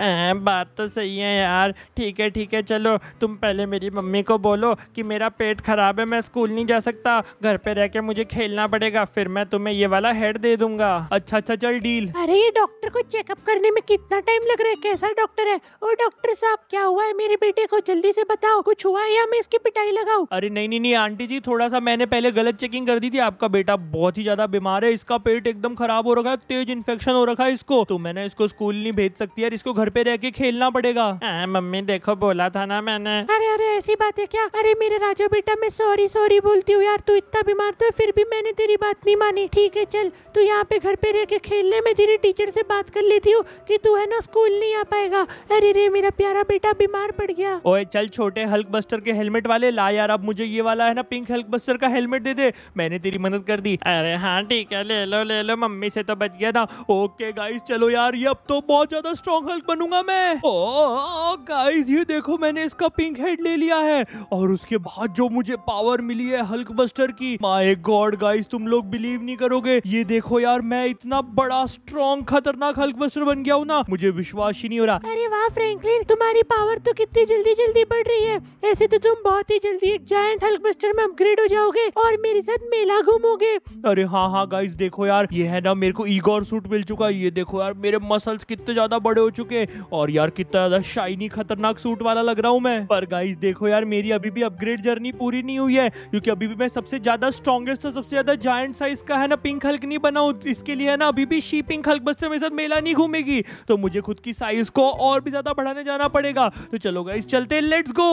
[SPEAKER 2] बात तो सही है यार ठीक है ठीक है चलो तुम पहले मेरी मम्मी को बोलो कि मेरा पेट खराब है मैं स्कूल नहीं जा सकता घर पे रह के मुझे खेलना पड़ेगा फिर मैं तुम्हें ये वाला हेड दे दूंगा अच्छा अच्छा चल डील
[SPEAKER 1] अरे ये डॉक्टर को चेकअप करने में कितना टाइम लग रहा है कैसा डॉक्टर है और डॉक्टर साहब क्या हुआ है मेरे बेटे को जल्दी से बताओ कुछ हुआ है या मैं इसकी पिटाई लगाऊ
[SPEAKER 2] अरे नहीं नहीं नहीं आंटी जी थोड़ा सा मैंने पहले गलत चेकिंग कर दी थी आपका बेटा बहुत ही ज्यादा बीमार है इसका पेट एकदम खराब हो रखा है तेज इन्फेक्शन हो रखा है इसको तो मैंने इसको स्कूल नहीं भेज सकती यार इसको घर पे रह के खेलना पड़ेगा मम्मी देखो बोला था ना मैंने
[SPEAKER 1] अरे अरे ऐसी बात है क्या अरे मेरे राजा बेटा मैं सॉरी सॉरी बोलती हूँ यार तू इतना बीमार था फिर भी मैंने तेरी बात नहीं मानी ठीक है चल तू यहाँ पे घर पे रह के खेल ले मैं तेरी टीचर से बात कर लेती हूँ कि तू है ना स्कूल नहीं आ पाएगा अरे रे मेरा प्यारा बेटा बीमार पड़ गया
[SPEAKER 2] ओए चल छोटे हल्क बस्टर के हेलमेट वाले ला यार अब मुझे ये वाला है ना पिंक हल्क बस्टर का हेलमेट दे दे मैंने तेरी मदद कर दी अरे हाँ हाँ ठीक है ले लो ले लो मम्मी से तो बच गया था ओके गाइस चलो यार ये अब तो बहुत ज्यादा स्ट्रॉन्ग हल्क बनूंगा मैं ओ गाइस ये देखो मैंने इसका पिंक हेड ले लिया है और उसके बाद जो मुझे पावर मिली है हल्क बस्टर की माय गॉड गाइस तुम लोग बिलीव नहीं करोगे ये देखो यार मैं इतना बड़ा स्ट्रॉन्ग खतरनाक हल्क बस्टर बन गया हूँ ना मुझे विश्वास ही नहीं हो रहा
[SPEAKER 1] अरे वाह फ्रेंकलिन तुम्हारी पावर तो कितनी जल्दी जल्दी बढ़ रही है ऐसे तो तुम बहुत ही जल्दी एक जायंट हल्क बस्टर में अपग्रेड हो जाओगे और मेरे साथ मेला घूमोगे
[SPEAKER 2] अरे हाँ हाँ हाँ गाइस देखो यार ये है ना मेरे को ईगोर सूट मिल चुका है ये देखो यार मेरे मसल्स कितने ज्यादा बड़े हो चुके हैं और यार कितना ज्यादा शाइनी खतरनाक सूट वाला लग रहा हूँ मैं पर गाइस देखो यार मेरी अभी भी अपग्रेड जर्नी पूरी नहीं हुई है क्योंकि अभी भी मैं सबसे ज्यादा स्ट्रॉन्गेस्ट और सबसे ज्यादा जायंट साइज का है ना पिंक हल्क नहीं बना इसके लिए है ना अभी भी शी पिंक हल्क बच्चे मेरे साथ मेला नहीं घूमेगी तो मुझे खुद की साइज को और भी ज्यादा बढ़ाने जाना पड़ेगा तो चलो गाइस चलते लेट्स गो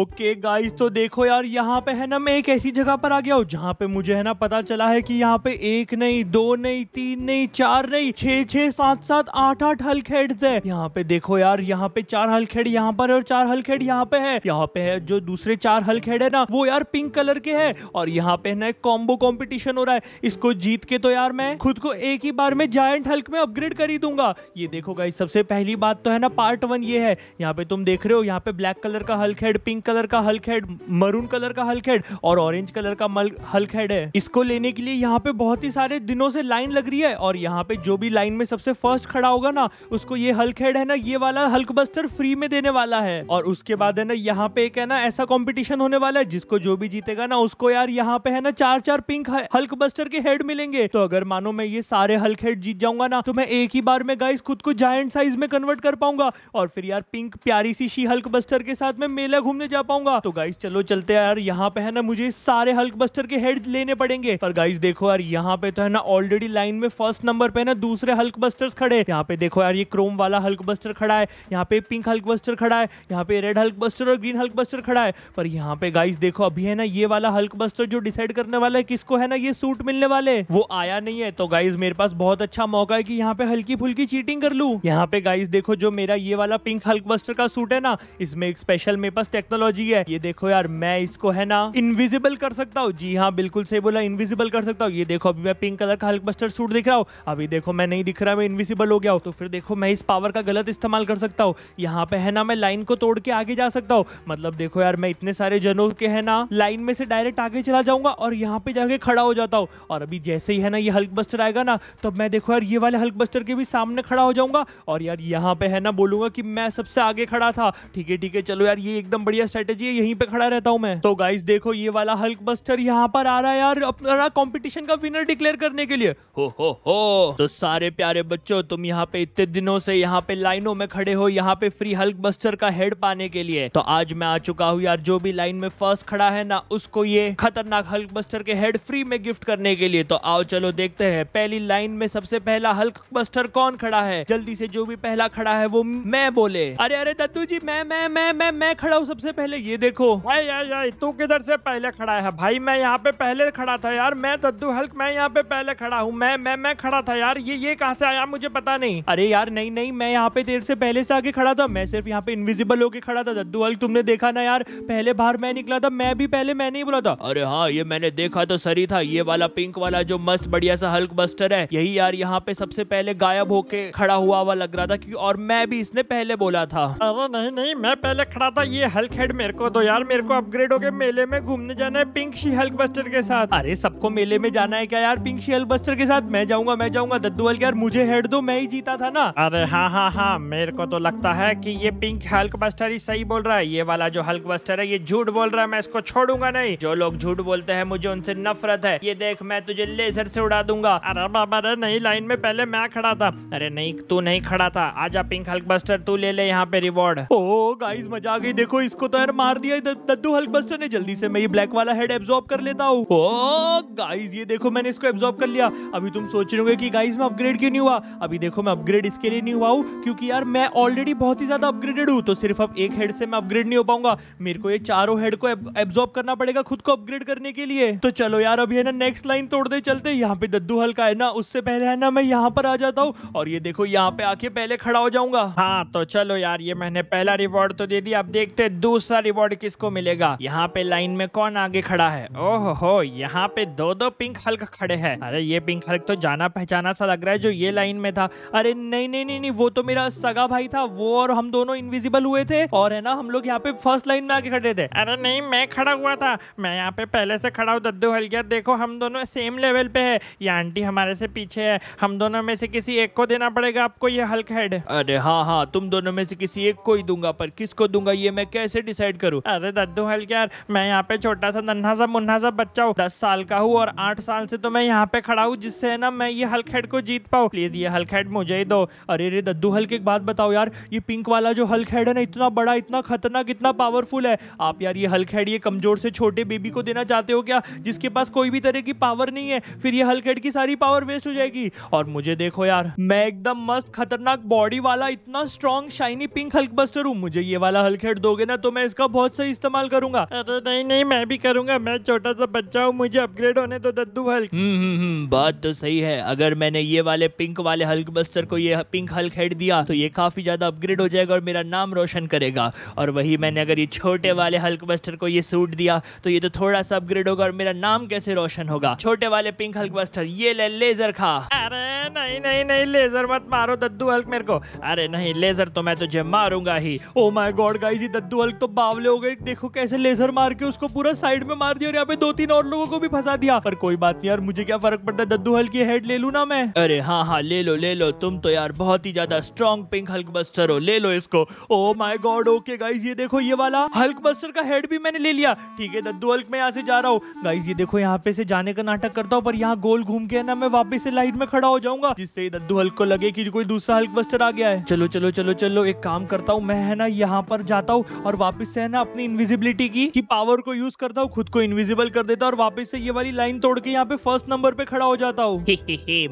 [SPEAKER 2] ओके गाइस तो देखो यार यहाँ पे है ना मैं एक ऐसी जगह पर आ गया हूँ जहाँ पे मुझे है ना पता चला है कि यहाँ पे एक नहीं दो नहीं तीन नहीं चार नहीं छह छह सात सात आठ आठ खेड़ है यहाँ पे देखो यार यहाँ पे चार हलखेड यहाँ पर है और चार हलखेड यहाँ पे है यहाँ पे है जो दूसरे चार हलखेड है ना वो यार पिंक कलर के है और यहाँ पे ना कॉम्बो कॉम्पिटिशन हो रहा है इसको जीत के तो यार मैं खुद को एक ही बार में जायट हल्क में अपग्रेड कर ही दूंगा ये देखो गाई सबसे पहली बात तो है ना पार्ट वन ये है यहाँ पे तुम देख रहे हो यहाँ पे ब्लैक कलर का हल्क हेड पिंक कलर का हल्क हेड मरून कलर का हल्क हेड और ऑरेंज कलर का हल्क हेड है इसको लेने के लिए यहाँ पे बहुत ही सारे दिनों से लाइन लग रही है और यहाँ पे जो भी लाइन में सबसे फर्स्ट खड़ा होगा ना उसको ये हल्क हेड है ना ये वाला हल्क बस्तर फ्री में देने वाला है और उसके बाद है ना यहाँ पे एक है ना ऐसा कॉम्पिटिशन होने वाला है जिसको जो भी जीतेगा ना उसको यार यहाँ पे है ना चार चार पिंक हल्क बस्टर के हेड मिलेंगे तो अगर मानो मैं ये सारे हल्क हेड जीत जाऊंगा ना तो मैं एक ही बार में गाइस खुद को जायंट साइज में कन्वर्ट कर पाऊंगा और फिर यार पिंक प्यारी सी शी हल्क बस्टर के साथ में मेला घूमने जा पाऊंगा तो गाइस चलो चलते यार यहाँ पे है ना मुझे सारे हल्क बस्टर के हेड लेने पड़ेंगे पर गाइस देखो यार यहाँ पे तो है ना ऑलरेडी लाइन में फर्स्ट नंबर पे ना दूसरे हल्क बस्टर्स खड़े यहाँ पे देखो यार ये क्रोम वाला हल्क बस्टर खड़ा है यहाँ पे पिंक हल्क बस्टर खड़ा है यहाँ पे रेड हल्क बस्टर और ग्रीन हल्क बस्टर खड़ा है पर यहाँ पे गाइस देखो अभी है ना ये वाला हल्क बस्टर जो डिसाइड करने वाला है किसको है ना ये सूट मिलने वाले वो आया नहीं है तो गाइज मेरे पास बहुत अच्छा मौका है की यहाँ पे हल्की फुल्की चीटिंग कर लू यहाँ पे गाइज देखो जो मेरा ये वाला पिंक हल्क बस्टर का सूट है ना इसमें एक स्पेशल मेरे पास टेक्नोलॉजी है ये देखो यार मैं इसको है ना इनविजिबल कर सकता हूँ जी हाँ बिल्कुल सही बोला इनविजिबल कर सकता हूँ ये देखो अभी मैं पिंक कलर का हल्क बस्टर सूट दिख रहा हूँ अभी देखो मैं नहीं दिख रहा मैं इनविजिबल हो गया हूँ तो फिर देखो मैं इस पावर का गलत इस्तेमाल कर सकता हूँ यहाँ पे है ना मैं लाइन को तोड़ के आगे जा सकता हूँ मतलब देखो यार मैं इतने सारे जनों के है ना लाइन में से डायरेक्ट आगे चला जाऊंगा और यहाँ पे जाके खड़ा हो जाता हूँ और अभी जैसे ही है ना ये हल्क बस्टर आएगा ना तो मैं देखो यार ये वाले हल्क बस्टर के भी सामने खड़ा हो जाऊंगा और यार यहाँ पे है ना बोलूंगा की मैं सबसे आगे खड़ा था ठीक है ठीक है चलो यार ये एकदम बढ़िया स्ट्रेटेजी है यहीं पे खड़ा रहता हूँ मैं तो गाइस देखो ये वाला हल्क बस्टर यहाँ पर आ रहा है यार अपना कॉम्पिटिशन का विनर डिक्लेयर करने के लिए हो हो हो तो सारे प्यारे बच्चों तुम यहाँ पे इतने दिनों से यहाँ पे लाइनों में खड़े हो यहाँ पे फ्री हल्क बस्टर का हेड पाने के लिए तो आज मैं आ चुका हूँ यार जो भी लाइन में फर्स्ट खड़ा है ना उसको ये खतरनाक हल्क बस्टर के हेड फ्री में गिफ्ट करने के लिए तो आओ चलो देखते हैं पहली लाइन में सबसे पहला हल्क बस्टर कौन खड़ा है जल्दी से जो भी पहला खड़ा है वो मैं बोले अरे अरे दत्तू जी मैं मैं मैं मैं मैं खड़ा हूँ सबसे पहले ये देखो भाई यार यार तू किधर से पहले खड़ा है भाई मैं यहाँ पे पहले खड़ा था यार मैं दद्दू हल्क मैं यहाँ पे पहले खड़ा हूँ मैं मैं मैं खड़ा था यार ये ये कहाँ से आया मुझे पता नहीं अरे यार नहीं नहीं मैं यहाँ पे देर से पहले से आगे खड़ा था मैं सिर्फ यहाँ पे इनविजिबल होके खड़ा था दद्दू अल तुमने देखा ना यार पहले बाहर मैं निकला था मैं भी पहले मैंने ही बोला था अरे हाँ ये मैंने देखा तो सरी था ये वाला पिंक वाला जो मस्त बढ़िया सा हल्क बस्टर है यही यार यहाँ पे सबसे पहले गायब होके खड़ा हुआ हुआ लग रहा था क्यूँ और मैं भी इसने पहले बोला था अरे नहीं नहीं मैं पहले खड़ा था ये हल्क हेड मेरे को तो यार मेरे को अपग्रेड हो गया मेले में घूमने जाना है पिंक शी हल्क बस्टर के साथ अरे सबको मेले में जाना है है क्या यार पिंक शेल बस्टर के साथ मैं जाऊंगा मैं जाऊंगा दद्दू वाल यार मुझे हेड दो मैं ही जीता था ना अरे हाँ हाँ हाँ मेरे को तो लगता है कि ये पिंक हल्क बस्टर ही सही बोल रहा है ये वाला जो हल्क बस्टर है ये झूठ बोल रहा है मैं इसको छोड़ूंगा नहीं जो लोग झूठ बोलते हैं मुझे उनसे नफरत है ये देख मैं तुझे लेजर से उड़ा दूंगा अरे बाबा अरे नहीं लाइन में पहले मैं खड़ा था अरे नहीं तू नहीं खड़ा था आजा पिंक हल्क बस्टर तू ले ले यहाँ पे रिवॉर्ड ओ गाइस मजा आ गई देखो इसको तो यार मार दिया दद्दू हल्क बस्टर ने जल्दी से मैं ये ब्लैक वाला हेड एब्जॉर्ब कर लेता हूँ ओ गाइस ये देखो देखो मैंने इसको एब्जॉर्ब कर लिया अभी तुम सोच रहे होगे कि गाइज मैं अपग्रेड क्यों नहीं हुआ अभी देखो मैं अपग्रेड इसके लिए नहीं हुआ हूँ क्योंकि यार मैं ऑलरेडी बहुत ही ज़्यादा अपग्रेडेड हूँ तो सिर्फ अब एक हेड से मैं अपग्रेड नहीं हो पाऊंगा मेरे को ये चारों हेड को एब्जॉर्ब करना पड़ेगा खुद को अपग्रेड करने के लिए तो चलो यार अभी है ना नेक्स्ट लाइन तोड़ दे चलते यहाँ पे दद्दू हल्का है ना उससे पहले है ना मैं यहाँ पर आ जाता हूँ और ये देखो यहाँ पे आके पहले खड़ा हो जाऊंगा हाँ तो चलो यार ये मैंने पहला रिवॉर्ड तो दे दिया अब देखते दूसरा रिवॉर्ड किसको मिलेगा यहाँ पे लाइन में कौन आगे खड़ा है ओहो हो यहाँ पे दो दो पिंक हल्क खड़े हैं अरे ये पिंक हल्क तो जाना पहचाना सा लग रहा है जो ये लाइन में था अरे नहीं नहीं नहीं नहीं वो तो मेरा सगा भाई था वो और हम दोनों इनविजिबल हुए थे और है ना हम लोग यहाँ पे फर्स्ट लाइन में आके खड़े थे अरे नहीं मैं खड़ा हुआ था मैं यहाँ पे पहले से खड़ा हूँ दद्दू हल्किया देखो हम दोनों सेम लेवल पे है ये आंटी हमारे से पीछे है हम दोनों में से किसी एक को देना पड़ेगा आपको ये हल्क हेड अरे हाँ हाँ तुम दोनों में से किसी एक को ही दूंगा पर किसको दूंगा ये मैं कैसे डिसाइड करूँ अरे दद्दू हल्क यार मैं यहाँ पे छोटा सा नन्हा सा मुन्ना सा बच्चा हूँ दस साल का हूँ और आठ साल ख्याल से तो मैं यहाँ पे खड़ा हूँ जिससे है ना मैं ये हल्क हेड को जीत पाऊँ प्लीज़ ये हल्क हेड मुझे ही दो अरे रे दद्दू हल्क एक बात बताओ यार ये पिंक वाला जो हल्क हेड है ना इतना बड़ा इतना खतरनाक इतना पावरफुल है आप यार ये हल्क हेड ये कमज़ोर से छोटे बेबी को देना चाहते हो क्या जिसके पास कोई भी तरह की पावर नहीं है फिर ये हल्क हेड की सारी पावर वेस्ट हो जाएगी और मुझे देखो यार मैं एकदम मस्त खतरनाक बॉडी वाला इतना strong shiny pink Hulk Hulkbuster हूँ मुझे ये वाला हल्क हेड दोगे ना तो मैं इसका बहुत सही इस्तेमाल करूंगा अरे नहीं नहीं मैं भी करूंगा मैं छोटा सा बच्चा हूँ मुझे अपग्रेड होने तो दद्दू हल्क हम्म, हम्म, हम्म बात तो सही है अगर मैंने ये वाले पिंक वाले हल्क बस्टर को ये पिंक हल्क हेड दिया तो ये काफ़ी ज़्यादा अपग्रेड हो जाएगा और मेरा नाम रोशन करेगा और वही मैंने अगर ये छोटे वाले हल्क बस्टर को ये सूट दिया तो ये तो थोड़ा सा अपग्रेड होगा और मेरा नाम कैसे रोशन होगा छोटे वाले पिंक हल्क बस्टर ये ले लेजर खा अरे नहीं नहीं नहीं लेजर मत मारो दद्दू हल्क मेरे को अरे नहीं लेजर तो मैं तुझे मारूंगा ही ओ माय गॉड गाइस ये दद्दू हल्क तो बावले हो गए देखो कैसे लेजर मार के उसको पूरा साइड में मार दिया और यहाँ पे दो तीन और लोगों को भी फंसा दिया पर कोई बात यार मुझे क्या फर्क पड़ता है दद्दू हल्क हेड ले लू ना मैं अरे हाँ हाँ ले लो ले लो तुम तो यार बहुत ही ज्यादा स्ट्रॉन्ग पिंक हल्क बस्टर हो ले लो इसको oh my god okay guys ये देखो ये वाला हल्क बस्टर का हेड भी मैंने ले लिया ठीक है दद्दू हल्क मैं यहाँ से जा रहा हूँ गाइज ये देखो यहाँ पे से जाने का नाटक करता हूँ पर यहाँ गोल घूम के ना मैं वापिस से लाइट में खड़ा हो जाऊंगा जिससे दद्दू हल्क को लगे की कोई दूसरा हल्क बस्टर आ गया है चलो चलो चलो चलो एक काम करता हूँ मैं है ना यहाँ पर जाता हूँ और वापिस से है ना अपनी इनविजिबिलिटी की पावर को यूज करता हूँ खुद को इनविजिबल कर देता हूँ और वापिस से ये वाली लाइन तोड़ के यहाँ पे पे फर्स्ट नंबर पे खड़ा हो जाता हूँ *laughs*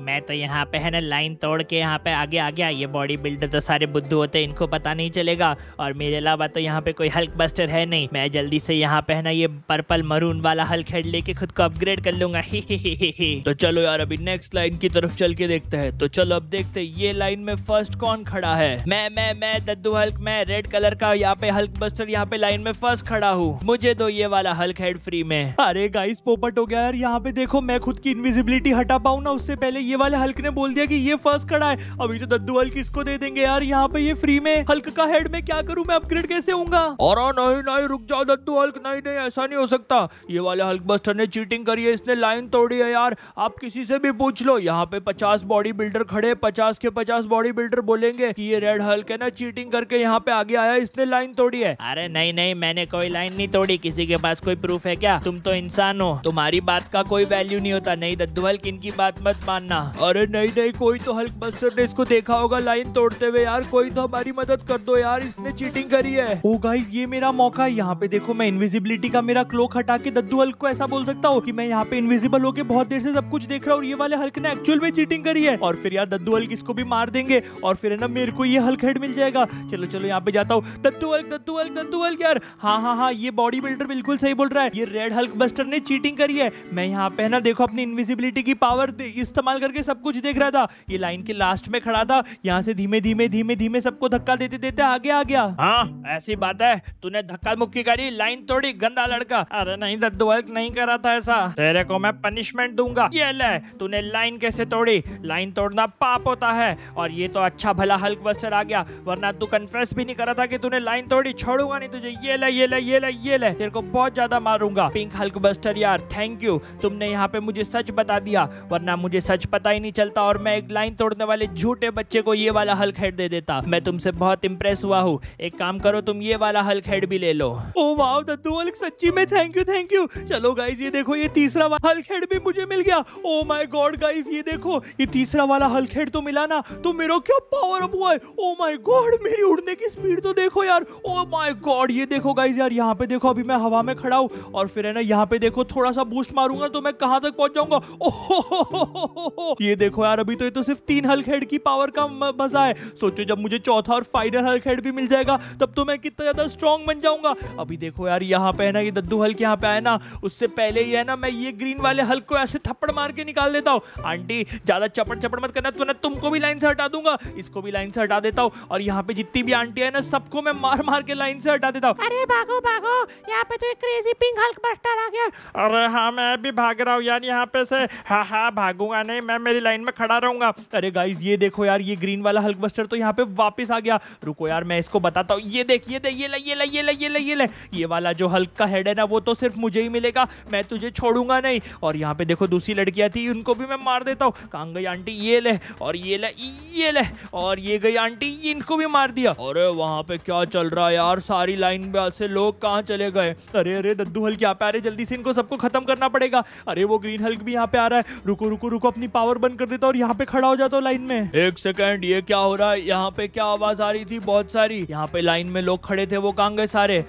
[SPEAKER 2] मैं तो यहाँ पे है ना लाइन तोड़ के यहाँ पे आगे आ गया ये बॉडी बिल्डर तो सारे बुद्धू होते हैं इनको पता नहीं चलेगा और मेरे अलावा तो यहाँ पे कोई हल्क बस्टर है नहीं मैं जल्दी से यहाँ पे है ना ये पर्पल मरून वाला हल्क हेड लेके खुद को अपग्रेड कर लूंगा *laughs* तो चलो यार अभी नेक्स्ट लाइन की तरफ चल के देखते हैं तो चलो अब देखते हैं ये लाइन में फर्स्ट कौन खड़ा है मैं मैं मैं दद्दू हल्क मैं रेड कलर का यहाँ पे हल्क बस्टर यहाँ पे लाइन में फर्स्ट खड़ा हूँ मुझे दो ये वाला हल्क हेड फ्री में अरे गाइस पोपट हो गया यार यहाँ पे देखो मैं खुद की इनविजिबिलिटी हटा पाऊँ ना उससे पहले ये वाले हल्क ने बोल दिया कि ये फर्स्ट खड़ा है अभी तो दद्दू हल्क इसको दे देंगे यार यहाँ पे ये फ्री में हल्क का हेड में क्या करूँ मैं अपग्रेड कैसे होऊंगा और नहीं नहीं रुक जाओ दद्दू हल्क नहीं नहीं ऐसा नहीं हो सकता ये वाले हल्क बस्टर ने चीटिंग करी है इसने लाइन तोड़ी है यार आप किसी से भी पूछ लो यहाँ पे पचास बॉडी बिल्डर खड़े पचास के पचास बॉडी बिल्डर बोलेंगे कि ये रेड हल्क है ना चीटिंग करके यहाँ पे आगे आया इसने लाइन तोड़ी है अरे नहीं नहीं मैंने कोई लाइन नहीं तोड़ी किसी के पास कोई प्रूफ है क्या तुम तो इंसान हो तुम्हारी बात का कोई वैल्यू नहीं होता नहीं दद्दू हल्क इनकी बात मत मानना अरे नहीं नहीं कोई तो हल्क बस्टर ने इसको देखा होगा लाइन तोड़ते हुए यार कोई तो हमारी मदद कर दो यार इसने चीटिंग करी है ओ गाइस ये मेरा मौका है यहाँ पे देखो मैं इनविजिबिलिटी का मेरा क्लोक हटा के दद्दू हल्क को ऐसा बोल सकता हूँ की मैं यहाँ पे इनविजिबल होकर बहुत देर से सब कुछ देख रहा हूँ ये वाले हल्क ने एक्चुअल में चीटिंग करी है और फिर यार दद्दू हल्क इसको भी मार देंगे और फिर है ना मेरे को ये हल्क हेड मिल जाएगा चलो चलो यहाँ पे जाता हूँ दद्दू हल्क दद्दू हल्क दद्दू हल्क यार हाँ हाँ हाँ ये बॉडी बिल्डर बिल्कुल सही बोल रहा है ये रेड हल्क बस्टर ने चीटिंग करी है मैं यहाँ पे ना देखो अपनी इनविजिबिलिटी की पावर इस्तेमाल करके सब कुछ देख रहा था ये लाइन के लास्ट में खड़ा था यहाँ से धीमे धीमे धीमे धीमे सबको धक्का देते देते आगे आ गया हाँ ऐसी बात है तूने धक्का मुक्की करी लाइन तोड़ी गंदा लड़का अरे नहीं दद्दू नहीं करा था ऐसा तेरे को मैं पनिशमेंट दूंगा ये ले तूने लाइन कैसे तोड़ी लाइन तोड़ना पाप होता है और ये तो अच्छा भला हल्क बस्टर आ गया वरना तू कन्फेस भी नहीं करा था की तूने लाइन तोड़ी छोड़ूंगा नहीं तुझे ये ले ये ले ये ले ये ले तेरे को बहुत ज्यादा मारूंगा पिंक हल्क बस्टर यार थैंक यू तुमने यहाँ पे मुझे सच बता दिया वरना मुझे सच पता ही नहीं चलता और मैं एक लाइन तोड़ने वाले झूठे बच्चे को ये वाला हल खेड़ दे देता मैं तुमसे बहुत इंप्रेस हुआ हूँ एक काम करो तुम ये वाला हल खेड़ भी ले लो ओ वाह दद्दू अलग सच्ची में थैंक यू थैंक यू चलो गाइज ये देखो ये तीसरा हल खेड़ भी मुझे मिल गया ओ माई गॉड गाइज ये देखो ये तीसरा वाला हल खेड़ तो मिला ना तो मेरा क्या पावर अप हुआ है ओ माई गॉड मेरी उड़ने की स्पीड तो देखो यार ओ माई गॉड ये देखो गाइज यार यहाँ पे देखो अभी मैं हवा में खड़ा हूँ और फिर है ना यहाँ पे देखो थोड़ा सा बूस्ट मारूंगा तो मैं कहा तक पहुंच जाऊंगा ये देखो यार अभी तो ये तो सिर्फ तीन हल्क हेड की पावर का मजा है सोचो जब मुझे चौथा और फाइनल हल्क हेड भी मिल जाएगा तब तो मैं कितना ज्यादा स्ट्रॉन्ग बन जाऊंगा अभी देखो यार यहाँ पे है ना ये दद्दू हल्क यहाँ पे आया ना उससे पहले ही है ना मैं ये ग्रीन वाले हल्क को ऐसे थप्पड़ मार के निकाल देता हूँ आंटी ज्यादा चपड़ चपड़ मत करना तो ना तुमको भी लाइन से हटा दूंगा इसको भी लाइन से हटा देता हूँ और यहाँ पे जितनी भी आंटी है ना सबको मैं मार मार के लाइन से हटा देता हूँ अरे
[SPEAKER 1] भागो भागो यहाँ पे तो एक क्रेजी पिंक हल्क बस्टर आ गया
[SPEAKER 2] अरे हाँ मैं भी भाग रहा हूँ यार यहाँ पे से हाँ हाँ भागूंगा नहीं मैं मेरी लाइन में खड़ा रहूंगा अरे गाइज ये देखो यार ये ग्रीन वाला हल्क बस्टर तो यहाँ पे वापस आ गया रुको यार मैं इसको बताता हूँ ये देखिए दे ये ले ये ले ये ले ये ले ये वाला जो हल्क का हेड है ना वो तो सिर्फ मुझे ही मिलेगा मैं तुझे छोड़ूंगा नहीं और यहाँ पे देखो दूसरी लड़कियाँ थी उनको भी मैं मार देता हूँ कहाँ गई आंटी ये ले और ये ले ये ले और ये गई आंटी इनको भी मार दिया अरे वहाँ पे क्या चल रहा है यार सारी लाइन में से लोग कहाँ चले गए अरे अरे दद्दू हल्के यहाँ पे आ रहे जल्दी से इनको सबको खत्म करना पड़ेगा अरे वो ग्रीन हल्क भी यहाँ पे आ रहा है रुको रुको रुको अपनी पावर बंद कर देता और यहाँ पे खड़ा हो जाता हूँ लाइन में एक सेकंड ये क्या हो रहा है यहाँ पे क्या आवाज आ रही थी बहुत सारी यहाँ पे लाइन में लोग खड़े थे वो कहाँ गए सारे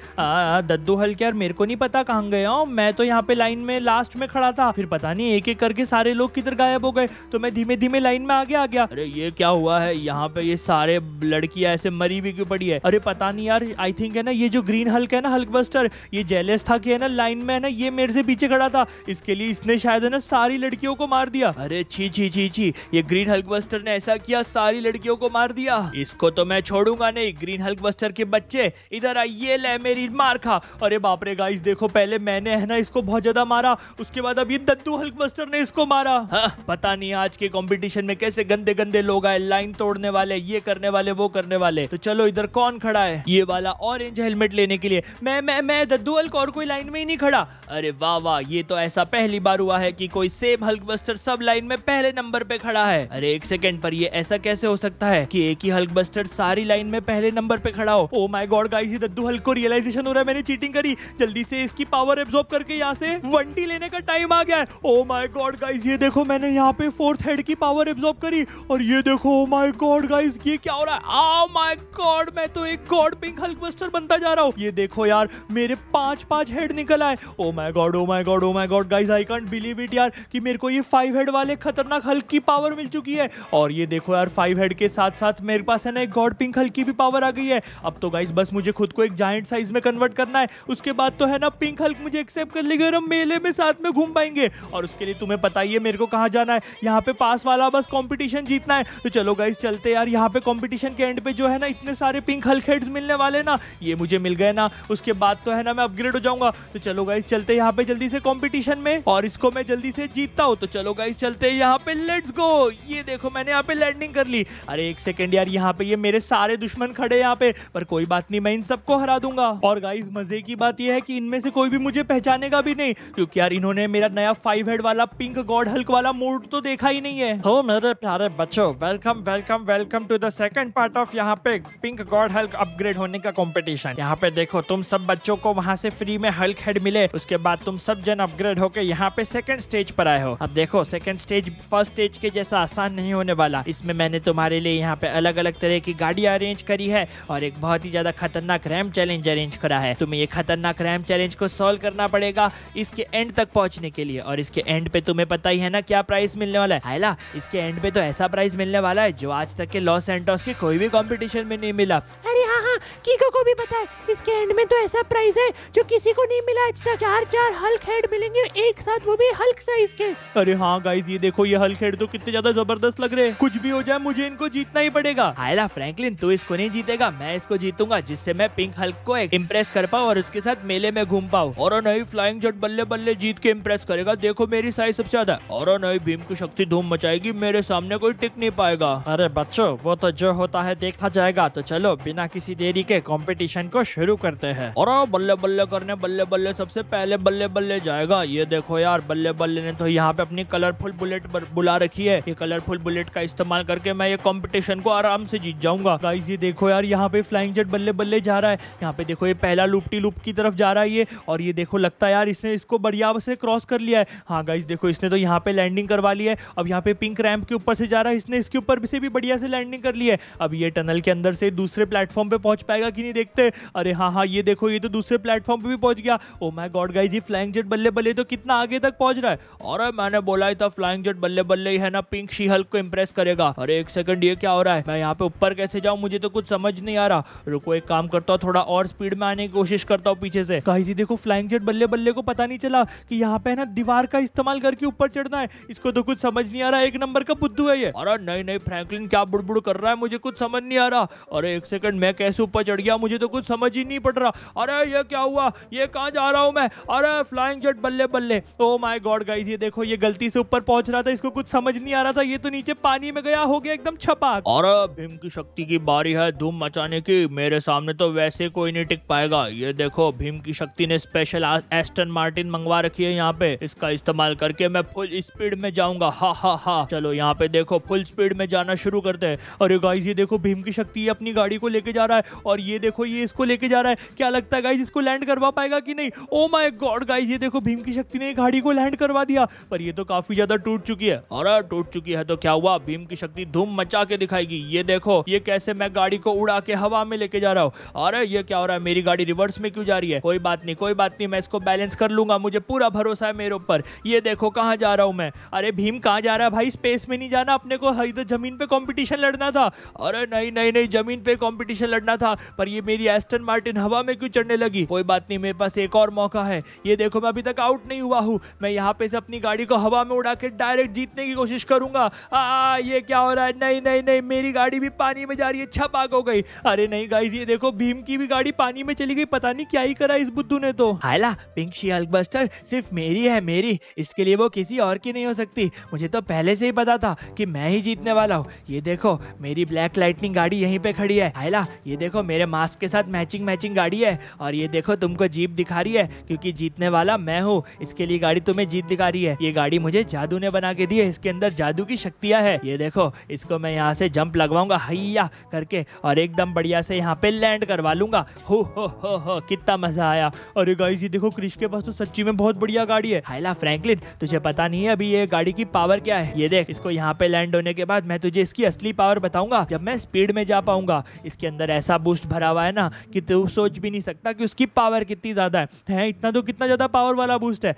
[SPEAKER 2] दद्दू हल्क यार मेरे को नहीं पता कहाँ गए मैं तो यहाँ पे लाइन में लास्ट में खड़ा था फिर पता नहीं एक एक करके सारे लोग किधर गायब हो गए तो मैं धीमे धीमे लाइन में आगे आ गया अरे ये क्या हुआ है यहाँ पे ये सारे लड़कियां ऐसे मरी भी क्यों पड़ी है अरे पता नहीं यार आई थिंक है ना ये जो ग्रीन हल्क है ना हल्क बस्टर ये जेलेस था कि है ना लाइन में है ना ये मेरे से पीछे खड़ा था इसके लिए इसने शायद है ना सारी लड़कियों को मार दिया अरे छी छी छी छी ये ग्रीन हल्क बस्टर ने ऐसा किया सारी लड़कियों को मार दिया इसको तो मैं छोड़ूंगा नहीं ग्रीन हल्क बस्टर के बच्चे इधर आइए ले मेरी मार खा अरे बापरे गाइस देखो पहले मैंने है ना इसको बहुत ज्यादा मारा उसके बाद अब ये दद्दू हल्क बस्टर ने इसको मारा हाँ। पता नहीं आज के कॉम्पिटिशन में कैसे गंदे गंदे लोग आए लाइन तोड़ने वाले ये करने वाले वो करने वाले तो चलो इधर कौन खड़ा है ये वाला ऑरेंज हेलमेट लेने के लिए मैं मैं मैं दद्दू हल्क और कोई लाइन में ही नहीं खड़ा अरे वाह वाह ये तो ऐसा पहली बार हुआ हुआ है कि कोई सेम हल्क बस्टर सब लाइन में पहले नंबर पे खड़ा है अरे एक सेकंड पर ये ऐसा कैसे हो सकता है कि एक ही हल्क बस्टर सारी लाइन में पहले नंबर पे खड़ा हो ओ माई गॉड गाइस दद्दू हल्क को रियलाइजेशन हो रहा है मैंने चीटिंग करी जल्दी से इसकी पावर एब्जॉर्ब करके यहाँ से वनटी लेने का टाइम आ गया है ओ माई गॉड गाइज ये देखो मैंने यहाँ पे फोर्थ हेड की पावर एब्जॉर्ब करी और ये देखो ओ माय गॉड गाइज ये क्या हो रहा है ओ माय गॉड मैं तो एक गॉड पिंक हल्क बस्टर बनता जा रहा हूँ ये देखो यार मेरे पांच पांच हेड निकल आए oh my god oh my god oh my god guys I can't believe believe it यार कि मेरे को ये फाइव हेड वाले खतरनाक हल्क की पावर मिल चुकी है और ये देखो यार फाइव हेड के साथ साथ मेरे पास है ना एक गॉड पिंक हल्क की भी पावर आ गई है अब तो गाइस बस मुझे खुद को एक जाइंट साइज में कन्वर्ट करना है उसके बाद तो है ना पिंक हल्क मुझे एक्सेप्ट कर लेगी और हम मेले में साथ में घूम पाएंगे और उसके लिए तुम्हें पता ही है मेरे को कहाँ जाना है यहाँ पे पास वाला बस कॉम्पिटिशन जीतना है तो चलो गाइस चलते यार यहाँ पे कॉम्पिटिशन के एंड पे जो है ना इतने सारे पिंक हल्क हेड्स मिलने वाले ना ये मुझे मिल गए ना उसके बाद तो है ना मैं अपग्रेड हो जाऊंगा तो चलो गाइस चलते यहाँ पे जल्दी से कॉम्पिटिशन में और इस इसको मैं जल्दी से जीतता हूँ तो चलो गाइस चलते हैं यहाँ पे लेट्स गो ये देखो मैंने यहाँ पे लैंडिंग कर ली अरे एक सेकेंड यार यहाँ पे ये मेरे सारे दुश्मन खड़े यहाँ पे पर कोई बात नहीं मैं इन सबको हरा दूंगा और गाइज मजे की बात यह है की इनमें से कोई भी मुझे पहचाने भी नहीं क्यूँकी यार इन्होंने मेरा नया फाइव हेड वाला पिंक गॉड हल्क वाला मूड तो देखा ही नहीं है हो मेरे प्यारे बच्चो welcome welcome welcome to the second part of यहाँ पे पिंक गॉड हल्क अपग्रेड होने का कॉम्पिटिशन यहाँ पे देखो तुम सब बच्चों को वहाँ से फ्री में हल्क हेड मिले उसके बाद तुम सब जन अपग्रेड होके यहाँ पे सेकंड स्टेज पर आए हो अब देखो सेकंड स्टेज फर्स्ट स्टेज के जैसा आसान नहीं होने वाला इसमें मैंने तुम्हारे लिए यहाँ पे अलग अलग तरह की गाड़ी अरेंज करी है और एक बहुत ही ज्यादा खतरनाक रैम चैलेंज अरेंज करा है तुम्हें ये खतरनाक रैम चैलेंज को सोल्व करना पड़ेगा इसके एंड तक पहुँचने के लिए और इसके एंड पे तुम्हें पता ही है ना क्या प्राइस मिलने वाला है हाइला इसके एंड पे तो ऐसा प्राइस मिलने वाला है जो आज तक के लॉस एंटोस के कोई भी कॉम्पिटिशन में नहीं मिला
[SPEAKER 1] अरे हाँ हाँ कीको को भी पता है इसके एंड में तो ऐसा प्राइस है जो किसी को नहीं मिला चार चार हल्क हेड मिलेंगे एक साथ वो भी हल्क साइज के
[SPEAKER 2] अरे हाँ गाइज ये देखो ये हल्क हेड तो कितने ज्यादा जबरदस्त लग रहे हैं कुछ भी हो जाए मुझे इनको जीतना ही पड़ेगा आयला फ्रैंकलिन तू इसको नहीं जीतेगा मैं इसको जीतूंगा जिससे मैं पिंक हल्क को इम्प्रेस कर पाऊँ और उसके साथ मेले में घूम पाऊँ और नई फ्लाइंग जट बल्ले बल्ले जीत के इम्प्रेस करेगा देखो मेरी साइज सबसे ज्यादा और नई भीम की शक्ति धूम मचाएगी मेरे सामने कोई टिक नहीं पाएगा अरे बच्चों वो तो जो होता है देखा जाएगा तो चलो बिना किसी देरी के कंपटीशन को शुरू करते हैं और हाँ, बल्ले बल्ले करने बल्ले बल्ले सबसे पहले बल्ले बल्ले जाएगा ये देखो यार बल्ले बल्ले ने तो यहाँ पे अपनी कलरफुल बुलेट बुला रखी है ये कलरफुल बुलेट का इस्तेमाल करके मैं ये कॉम्पिटिशन को आराम से जीत जाऊंगा गाइज ये देखो यार यहाँ पे फ्लाइंग जेट बल्ले बल्ले जा रहा है यहाँ पे देखो ये पहला लुपटी लुप की तरफ जा रहा है ये और ये देखो लगता है यार इसने इसको बढ़िया से क्रॉस कर लिया है हाँ गाइज देखो इसने तो यहाँ पे लैंडिंग करवा ली है अब यहाँ पे पिंक रैम्प के ऊपर से जा रहा है इसने इसके ऊपर से भी बढ़िया से लैंडिंग कर ली है अब ये टनल के अंदर से दूसरे प्लेटफॉर्म पे पहुंच पाएगा कि नहीं देखते अरे हाँ हाँ ये देखो ये तो दूसरे प्लेटफॉर्म पे भी पहुंच गया ओ माय गॉड गाइज ये फ्लाइंग जेट बल्ले बल्ले तो कितना आगे तक पहुंच रहा है और मैंने बोला था फ्लाइंग जेट बल्ले बल्ले ही है ना पिंक शी हल्क को इम्प्रेस करेगा अरे एक सेकंड ये क्या हो रहा है मैं यहाँ पे ऊपर कैसे जाऊँ मुझे तो कुछ समझ नहीं आ रहा रुको एक काम करता हूँ थोड़ा और स्पीड में आने की कोशिश करता हूँ पीछे से कहीं से देखो फ्लाइंग जेट बल्ले बल्ले को पता नहीं चला की यहाँ पे है ना दीवार का इस्तेमाल करके ऊपर चढ़ना है इसको तो कुछ समझ नहीं आ रहा एक नंबर का बुद्धू है ये अरे नहीं नहीं फ्रेंकलिन क्या बुड़बुड़ कर रहा है मुझे कुछ समझ नहीं आ रहा अरे एक सेकंड मैं कैसे ऊपर चढ़ गया मुझे तो कुछ समझ ही नहीं पड़ रहा अरे ये क्या हुआ ये कहाँ जा रहा हूँ मैं अरे फ्लाइंग जेट बल्ले बल्ले oh oh my my god guys ये देखो ये गलती से ऊपर पहुंच रहा था इसको कुछ समझ नहीं आ रहा था ये तो नीचे पानी में गया हो गया एकदम छपा और भीम की शक्ति की बारी है धूम मचाने की मेरे सामने तो वैसे कोई नहीं टिक पाएगा ये देखो भीम की शक्ति ने स्पेशल एस्टन मार्टिन मंगवा रखी है यहाँ पे इसका इस्तेमाल करके मैं फुल स्पीड में जाऊंगा हा हा हा चलो यहाँ पे देखो फुल स्पीड में जाना शुरू करते है और गाइज ये देखो भीम की शक्ति अपनी गाड़ी को लेके जा रहा है और ये देखो ये इसको लेके जा रहा है क्या लगता है गाइज इसको लैंड करवा पाएगा कि नहीं ओ माई गॉड गाइज ये देखो भीम की शक्ति ने गाड़ी को हैंड करवा दिया पर ये तो काफी ज्यादा टूट चुकी है अरे टूट चुकी है तो क्या हुआ भीम की शक्ति धूम मचा के दिखाएगी ये देखो ये कैसे मैं गाड़ी को उड़ा के हवा में लेके जा रहा हूँ अरे ये क्या हो रहा है मेरी गाड़ी रिवर्स में क्यों जा रही है कोई बात नहीं कोई बात नहीं मैं इसको बैलेंस कर लूंगा मुझे पूरा भरोसा है मेरे ऊपर ये देखो कहाँ जा रहा हूँ मैं अरे भीम कहाँ जा रहा है भाई स्पेस में नहीं जाना अपने को हाँ, इधर जमीन पे कॉम्पिटिशन लड़ना था अरे नहीं नहीं नहीं जमीन पे कॉम्पिटिशन लड़ना था पर ये मेरी एस्टन मार्टिन हवा में क्यों चढ़ने लगी कोई बात नहीं मेरे पास एक और मौका है ये देखो मैं अभी तक आउट नहीं हुआ हूँ मैं मैं यहाँ पे से अपनी गाड़ी को हवा में उड़ा के डायरेक्ट जीतने की कोशिश करूंगा आ ये क्या हो रहा है नहीं नहीं नहीं मेरी गाड़ी भी पानी में जा रही है छपाक हो गई अरे नहीं गाइज ये देखो भीम की भी गाड़ी पानी में चली गई पता नहीं क्या ही करा इस बुद्धू ने तो हाला पिंक शी अल्कबस्टर सिर्फ मेरी है मेरी इसके लिए वो किसी और की नहीं हो सकती मुझे तो पहले से ही पता था कि मैं ही जीतने वाला हूँ ये देखो मेरी ब्लैक लाइटनिंग गाड़ी यहीं पे खड़ी है हाला ये देखो मेरे मास्क के साथ मैचिंग मैचिंग गाड़ी है और ये देखो तुमको जीप दिखा रही है क्योंकि जीतने वाला मैं हूँ इसके लिए गाड़ी तुम्हें में जीत दिखा रही है ये गाड़ी मुझे जादू ने बना के दी है इसके अंदर जादू की शक्तियाँ है ये देखो इसको मैं यहाँ से जंप लगवाऊंगा हैया करके और एकदम बढ़िया से यहाँ पे लैंड करवा लूंगा हो हो हो हो कितना मजा आया और गाइस ये देखो क्रिश के पास तो सच्ची में बहुत बढ़िया गाड़ी है हाइला फ्रैंकलिन तुझे पता नहीं है अभी ये गाड़ी की पावर क्या है ये देख इसको यहाँ पे लैंड होने के बाद मैं तुझे इसकी असली पावर बताऊंगा जब मैं स्पीड में जा पाऊंगा इसके अंदर ऐसा बूस्ट भरा हुआ है ना कि तू सोच भी नहीं सकता कि उसकी पावर कितनी ज्यादा है, है इतना तो कितना ज्यादा पावर वाला बूस्ट है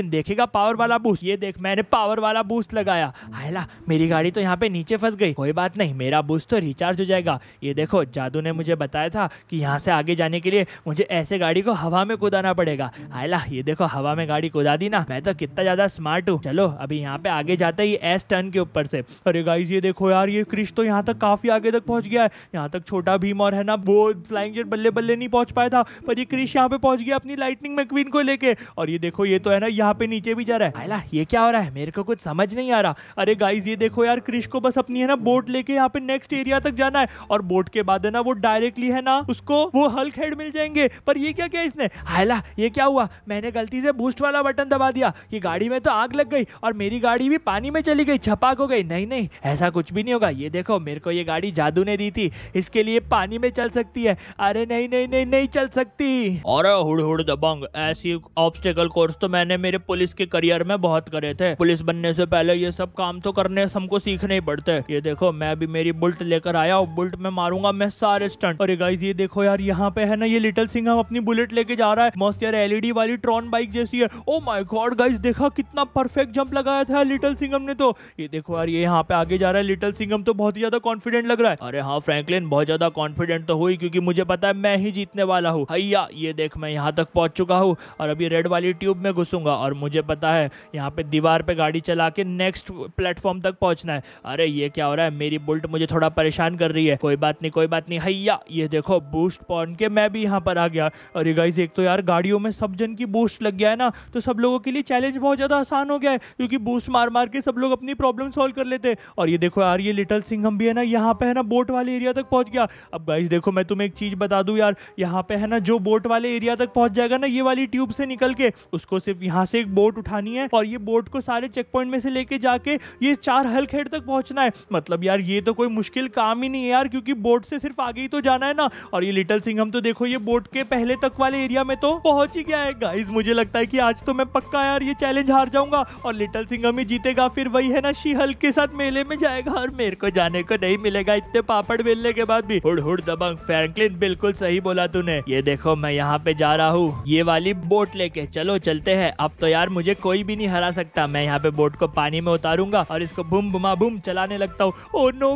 [SPEAKER 2] एलियन देखेगा पावर वाला बूस्ट ये देख मैंने पावर वाला बूस्ट लगाया हाला मेरी गाड़ी तो यहाँ पे नीचे फंस गई कोई बात नहीं मेरा बूस्ट तो रिचार्ज हो जाएगा ये देखो जादू ने मुझे बताया था कि यहाँ से आगे जाने के लिए मुझे ऐसे गाड़ी को हवा में कुदाना पड़ेगा हाला ये देखो हवा में गाड़ी कुदा दी ना मैं तो कितना ज़्यादा स्मार्ट हूँ चलो अभी यहाँ पे आगे जाता है एस टर्न के ऊपर से अरे गाइज ये देखो यार ये क्रिश तो यहाँ तक काफ़ी आगे तक पहुंच गया है यहाँ तक छोटा भीम और है ना वो फ्लाइंग जेट बल्ले बल्ले नहीं पहुंच पाया था पर ये क्रिश यहाँ पे पहुंच गया अपनी लाइटनिंग मैक्वीन को लेके और ये देखो ये तो है ना यहाँ पे नीचे भी जा रहा है आयला ये क्या हो रहा है मेरे को कुछ समझ नहीं आ रहा अरे गाइज ये देखो यार क्रिश को बस अपनी है ना बोट लेके यहाँ पे नेक्स्ट एरिया तक जाना है और बोट के बाद है ना वो डायरेक्टली है ना उसको वो हल्क हेड मिल जाएंगे पर ये क्या क्या इसने आयला ये क्या हुआ मैंने गलती से बूस्ट वाला बटन दबा दिया कि गाड़ी में तो आग लग गई और मेरी गाड़ी भी पानी में चली गई छपाक हो गई नहीं नहीं ऐसा कुछ भी नहीं होगा ये देखो मेरे को ये गाड़ी जादू ने दी थी इसके लिए पानी में चल सकती है अरे नहीं नहीं नहीं नहीं चल सकती और हुड़ हुड़ दबंग ऐसी ऑब्स्टेकल कोर्स तो मैंने मेरे पुलिस के करियर में बहुत करे थे पुलिस बनने से पहले ये सब काम तो करने सबको सीखने ही पड़ते ये देखो मैं भी मेरी बुल्ट लेकर आया और बुल्ट में मारूंगा मैं सारे स्टंट और गाइज ये देखो यार यहाँ पे है ना ये लिटिल सिंह हम अपनी बुलेट लेके जा रहा है मस्त यार एलईडी e वाली ट्रॉन बाइक जैसी है ओ माई गॉड गाइज देखा कितना परफेक्ट जंप लगाया था लिटिल सिंगम ने तो ये देखो यार ये यहाँ पे आगे जा रहा है लिटिल सिंगम तो बहुत ही ज्यादा कॉन्फिडेंट लग रहा है अरे हाँ फ्रैंकलिन बहुत ज्यादा कॉन्फिडेंट तो हुई क्योंकि मुझे पता है मैं ही जीतने वाला हूँ भैया ये देख मैं यहाँ तक पहुंच चुका हूँ और अभी रेड वाली ट्यूब में घुसूंगा और मुझे पता है यहाँ पे दीवार पे गाड़ी चला के नेक्स्ट प्लेटफॉर्म तक पहुँचना है अरे ये क्या हो रहा है मेरी बुल्ट मुझे थोड़ा परेशान कर रही है कोई बात नहीं कोई बात नहीं हैया ये देखो बूस्ट पॉन के मैं भी यहाँ पर आ गया अरे गाइज एक तो यार गाड़ियों में सब जन की बूस्ट लग गया है ना तो सब लोगों के लिए चैलेंज बहुत ज़्यादा आसान हो गया है क्योंकि बूस्ट मार मार के सब लोग अपनी प्रॉब्लम सॉल्व कर लेते हैं और ये देखो यार ये लिटल सिंघम भी है ना यहाँ पे है ना बोट वाले एरिया तक पहुँच गया अब गाइज देखो मैं तुम्हें एक चीज़ बता दूँ यार यहाँ पे है ना जो बोट वाले एरिया तक पहुँच जाएगा ना ये वाली ट्यूब से निकल के उसको सिर्फ यहाँ से एक बोट उठानी है और ये बोट को सारे चेक पॉइंट में से लेके जाके ये चार हल्क हेड तक पहुंचना है मतलब यार ये तो कोई मुश्किल काम ही नहीं है यार क्योंकि बोट से सिर्फ आगे ही तो जाना है ना और ये लिटल सिंह हम तो देखो ये बोट के पहले तक वाले एरिया में तो पहुंच ही गया है गाइज मुझे लगता है कि आज तो मैं पक्का यार ये चैलेंज हार जाऊंगा और लिटल सिंह ही जीतेगा फिर वही है ना शी हल्क के साथ मेले में जाएगा और मेरे को जाने को नहीं मिलेगा इतने पापड़ बेलने के बाद भी हुड हुड दबंग फ्रैंकलिन बिल्कुल सही बोला तूने ये देखो मैं यहाँ पे जा रहा हूँ ये वाली बोट लेके चलो चलते हैं अब तो यार मुझे कोई भी नहीं हरा सकता मैं यहाँ पे बोट को पानी में उतारूंगा और इसको बुम बुमा बुम चलाने लगता हूँ ओ नो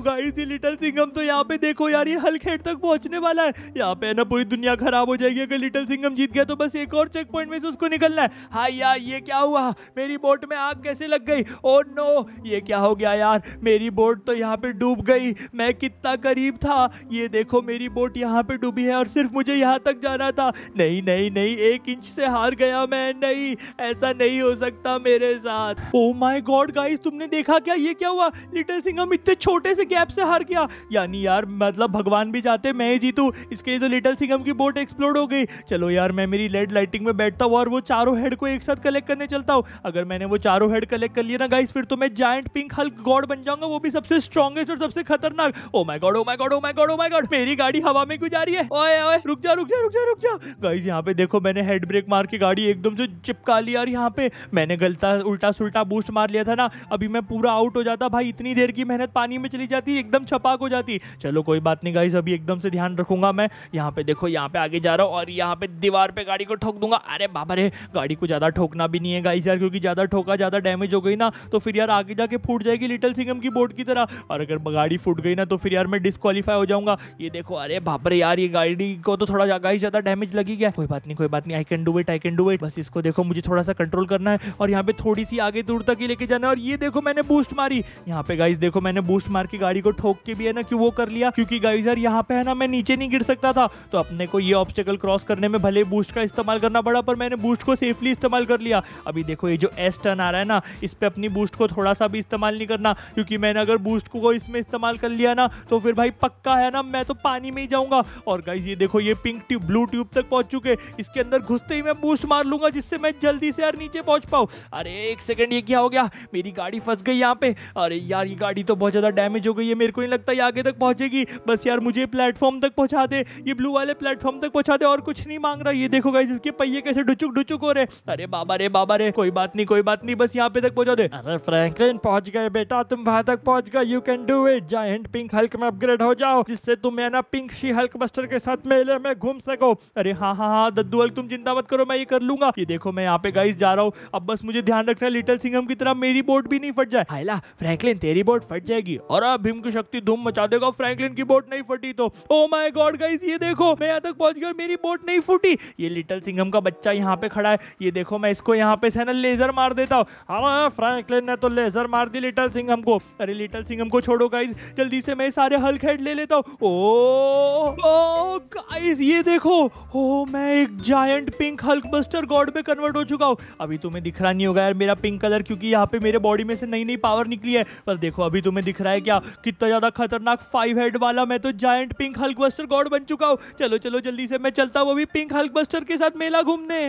[SPEAKER 2] लिटिल सिंगम तो यहाँ पे देखो यार ये हल्क हेड तक पहुंचने वाला है यहाँ पे ना पूरी दुनिया खराब हो जाएगी अगर लिटिल सिंगम जीत गया तो बस एक और चेक पॉइंट में से उसको निकलना है हाँ यार ये क्या हुआ मेरी बोट में आग कैसे लग गई ओ नो ये क्या हो गया यार मेरी बोट तो यहाँ पे डूब गई मैं कितना करीब था ये देखो मेरी बोट यहाँ पे डूबी है और सिर्फ मुझे यहाँ तक जाना था नहीं नहीं नहीं एक इंच से हार गया मैं नहीं ऐसा ऐसा नहीं हो सकता मेरे साथ ओ माय गॉड गाइस तुमने देखा क्या ये क्या हुआ लिटिल सिंघम इतने छोटे से गैप से हार गया यानी यार मतलब भगवान भी जाते मैं ही जीतू इसके लिए तो लिटिल सिंघम की बोट एक्सप्लोड हो गई चलो यार मैं मेरी लेड लाइटिंग में बैठता हूँ और वो चारों हेड को एक साथ कलेक्ट करने चलता हूँ अगर मैंने वो चारों हेड कलेक्ट कर लिया ना गाइस फिर तो मैं जायंट पिंक हल्क गॉड बन जाऊंगा वो भी सबसे स्ट्रॉगेस्ट और सबसे खतरनाक oh my god oh my god oh my god oh my god मेरी गाड़ी हवा में क्यों जा रही है ओए ओए रुक जा रुक जा रुक जा रुक जा गाइस यहाँ पे देखो मैंने हेड ब्रेक मार के गाड़ी एकदम से चिपका लिया यहाँ पे मैंने गलता उल्टा सुल्टा बूस्ट मार लिया था ना अभी मैं पूरा आउट हो जाता भाई इतनी देर की मेहनत पानी में चली जाती एकदम छपाक हो जाती चलो कोई बात नहीं गाइस अभी एकदम से ध्यान रखूंगा मैं यहाँ पे देखो यहाँ पे आगे जा रहा हूँ और यहाँ पे दीवार पे गाड़ी को ठोक दूंगा अरे बाबा रे गाड़ी को ज़्यादा ठोकना भी नहीं है गाइस यार क्योंकि ज़्यादा ठोका ज़्यादा डैमेज हो गई ना तो फिर यार आगे जाके फूट जाएगी लिटिल सिंगम की बोर्ड की तरह और अगर गाड़ी फूट गई ना तो फिर यार मैं डिस्कालीफाई हो जाऊंगा ये देखो अरे बाप रे यार ये गाड़ी को तो थोड़ा गाइस ज़्यादा डैमेज लगी गया कोई बात नहीं कोई बात नहीं I can do it I can do it बस इसको देखो मुझे थोड़ा सा कंट्रोल करना है और यहाँ पे थोड़ी सी आगे दूर तक ही लेके जाना है और ये देखो मैंने बूस्ट मारी यहाँ पे गाइस देखो मैंने बूस्ट मार के गाड़ी को ठोक के भी है ना कि वो कर लिया क्योंकि गाइस यार यहाँ पे है ना मैं नीचे नहीं गिर सकता था तो अपने को ये ऑब्स्टेकल क्रॉस करने में भले बूस्ट का इस्तेमाल करना पड़ा पर मैंने बूस्ट को सेफली इस्तेमाल कर लिया अभी देखो ये जो एस टर्न आ रहा है ना इस पर अपनी बूस्ट को थोड़ा सा भी इस्तेमाल नहीं करना क्योंकि मैंने अगर बूस्ट को इसमें इस्तेमाल कर लिया ना तो फिर भाई पक्का है ना मैं तो पानी में ही जाऊंगा और गाइज ये देखो ये पिंक ट्यूब ब्लू ट्यूब तक पहुंच चुके इसके अंदर घुसते ही मैं बूस्ट मार लूंगा जिससे मैं जल्दी से यार नीचे पहुंच पाओ अरे एक सेकंड ये क्या हो गया मेरी गाड़ी फंस गई यहाँ पे अरे यार ये गाड़ी तो बहुत ज़्यादा डैमेज हो गई है मेरे को नहीं लगता ये आगे तक पहुंचेगी बस यार मुझे प्लेटफॉर्म तक पहुंचा दे ये ब्लू वाले प्लेटफॉर्म तक पहुंचा दे और कुछ नहीं मांग रहा ये देखो गाइस इसके पहिए कैसे डुचुक डुचुक हो रहे अरे बाबा रे बाबा रे कोई बात नहीं कोई बात नहीं बस यहाँ पे तक पहुंचा दे अरे फ्रैंकलिन पहुंच गए बेटा तुम वहां तक पहुंच गए you can do it giant pink Hulk में अपग्रेड हो जाओ जिससे तुम है ना पिंक शी हल्क बस्टर के साथ मेले में घूम सको अरे हाँ हाँ हाँ दद्दू हल्क तुम चिंता मत करो मैं ये कर लूंगा ये देखो मैं यहाँ पे गाइस ऑफिस जा रहा हूँ अब बस मुझे ध्यान रखना लिटिल सिंघम की तरह मेरी बोट भी नहीं फट जाए हाइला फ्रैंकलिन तेरी बोट फट जाएगी और अब भीम की शक्ति धूम मचा देगा फ्रैंकलिन की बोट नहीं फटी तो ओ माई गॉड गाइस ये देखो मैं यहाँ तक पहुंच गया मेरी बोट नहीं फूटी ये लिटिल सिंघम का बच्चा यहाँ पे खड़ा है ये देखो मैं इसको यहाँ पे से लेजर मार देता हूँ हाँ, हाँ फ्रैंकलिन ने तो लेजर मार दी लिटिल सिंघम को अरे लिटिल सिंघम को छोड़ो गाइज जल्दी से मैं सारे हल्क हेड ले लेता हूँ ओ oh, गाइज oh, ये देखो ओ oh, मैं एक giant pink Hulk buster god में कन्वर्ट हो चुका हूँ अभी तुम्हें दिख रहा नहीं होगा यार मेरा पिंक कलर क्योंकि यहाँ पे मेरे बॉडी में से नई नई पावर निकली है पर देखो अभी तुम्हें दिख रहा है क्या कितना ज़्यादा खतरनाक फाइव हेड वाला मैं तो giant pink Hulk buster god बन चुका हूँ चलो चलो जल्दी से मैं चलता हूँ अभी पिंक हल्क बस्टर के साथ मेला घूमने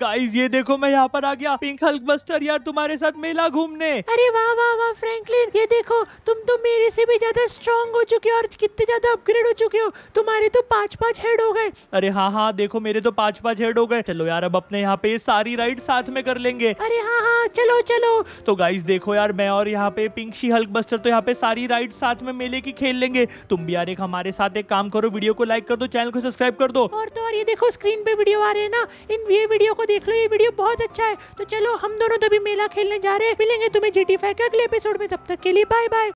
[SPEAKER 2] गाइज ये देखो मैं यहाँ पर आ गया पिंक हल्क बस्टर यार तुम्हारे साथ मेला घूमने
[SPEAKER 1] अरे वाह वाह वाह फ्रेंकलिन ये देखो तुम तो मेरे से भी ज्यादा स्ट्रॉन्ग हो चुके हो और कितने ज्यादा अपग्रेड हो चुके हो तुम्हारे तो पांच पांच हेड हो गए
[SPEAKER 2] अरे हाँ हाँ देखो मेरे तो पांच पांच हेड हो गए चलो यार अब अपने यहाँ पे सारी राइड साथ में कर लेंगे अरे हाँ हाँ चलो चलो तो गाइस देखो यार मैं और यहाँ पे पिंक शी हल्क बस्टर तो यहाँ पे सारी राइड साथ में मेले की खेल लेंगे तुम भी यार एक हमारे साथ एक काम करो वीडियो को लाइक कर दो चैनल को सब्सक्राइब कर दो
[SPEAKER 1] और तो और ये देखो स्क्रीन पे वीडियो आ रहे हैं ना इन ये वीडियो को देख लो ये वीडियो बहुत अच्छा है तो चलो हम दोनों तभी मेला खेलने जा रहे हैं मिलेंगे तुम्हें जी टी फाइव के अगले एपिसोड में तब तक के लिए बाय बाय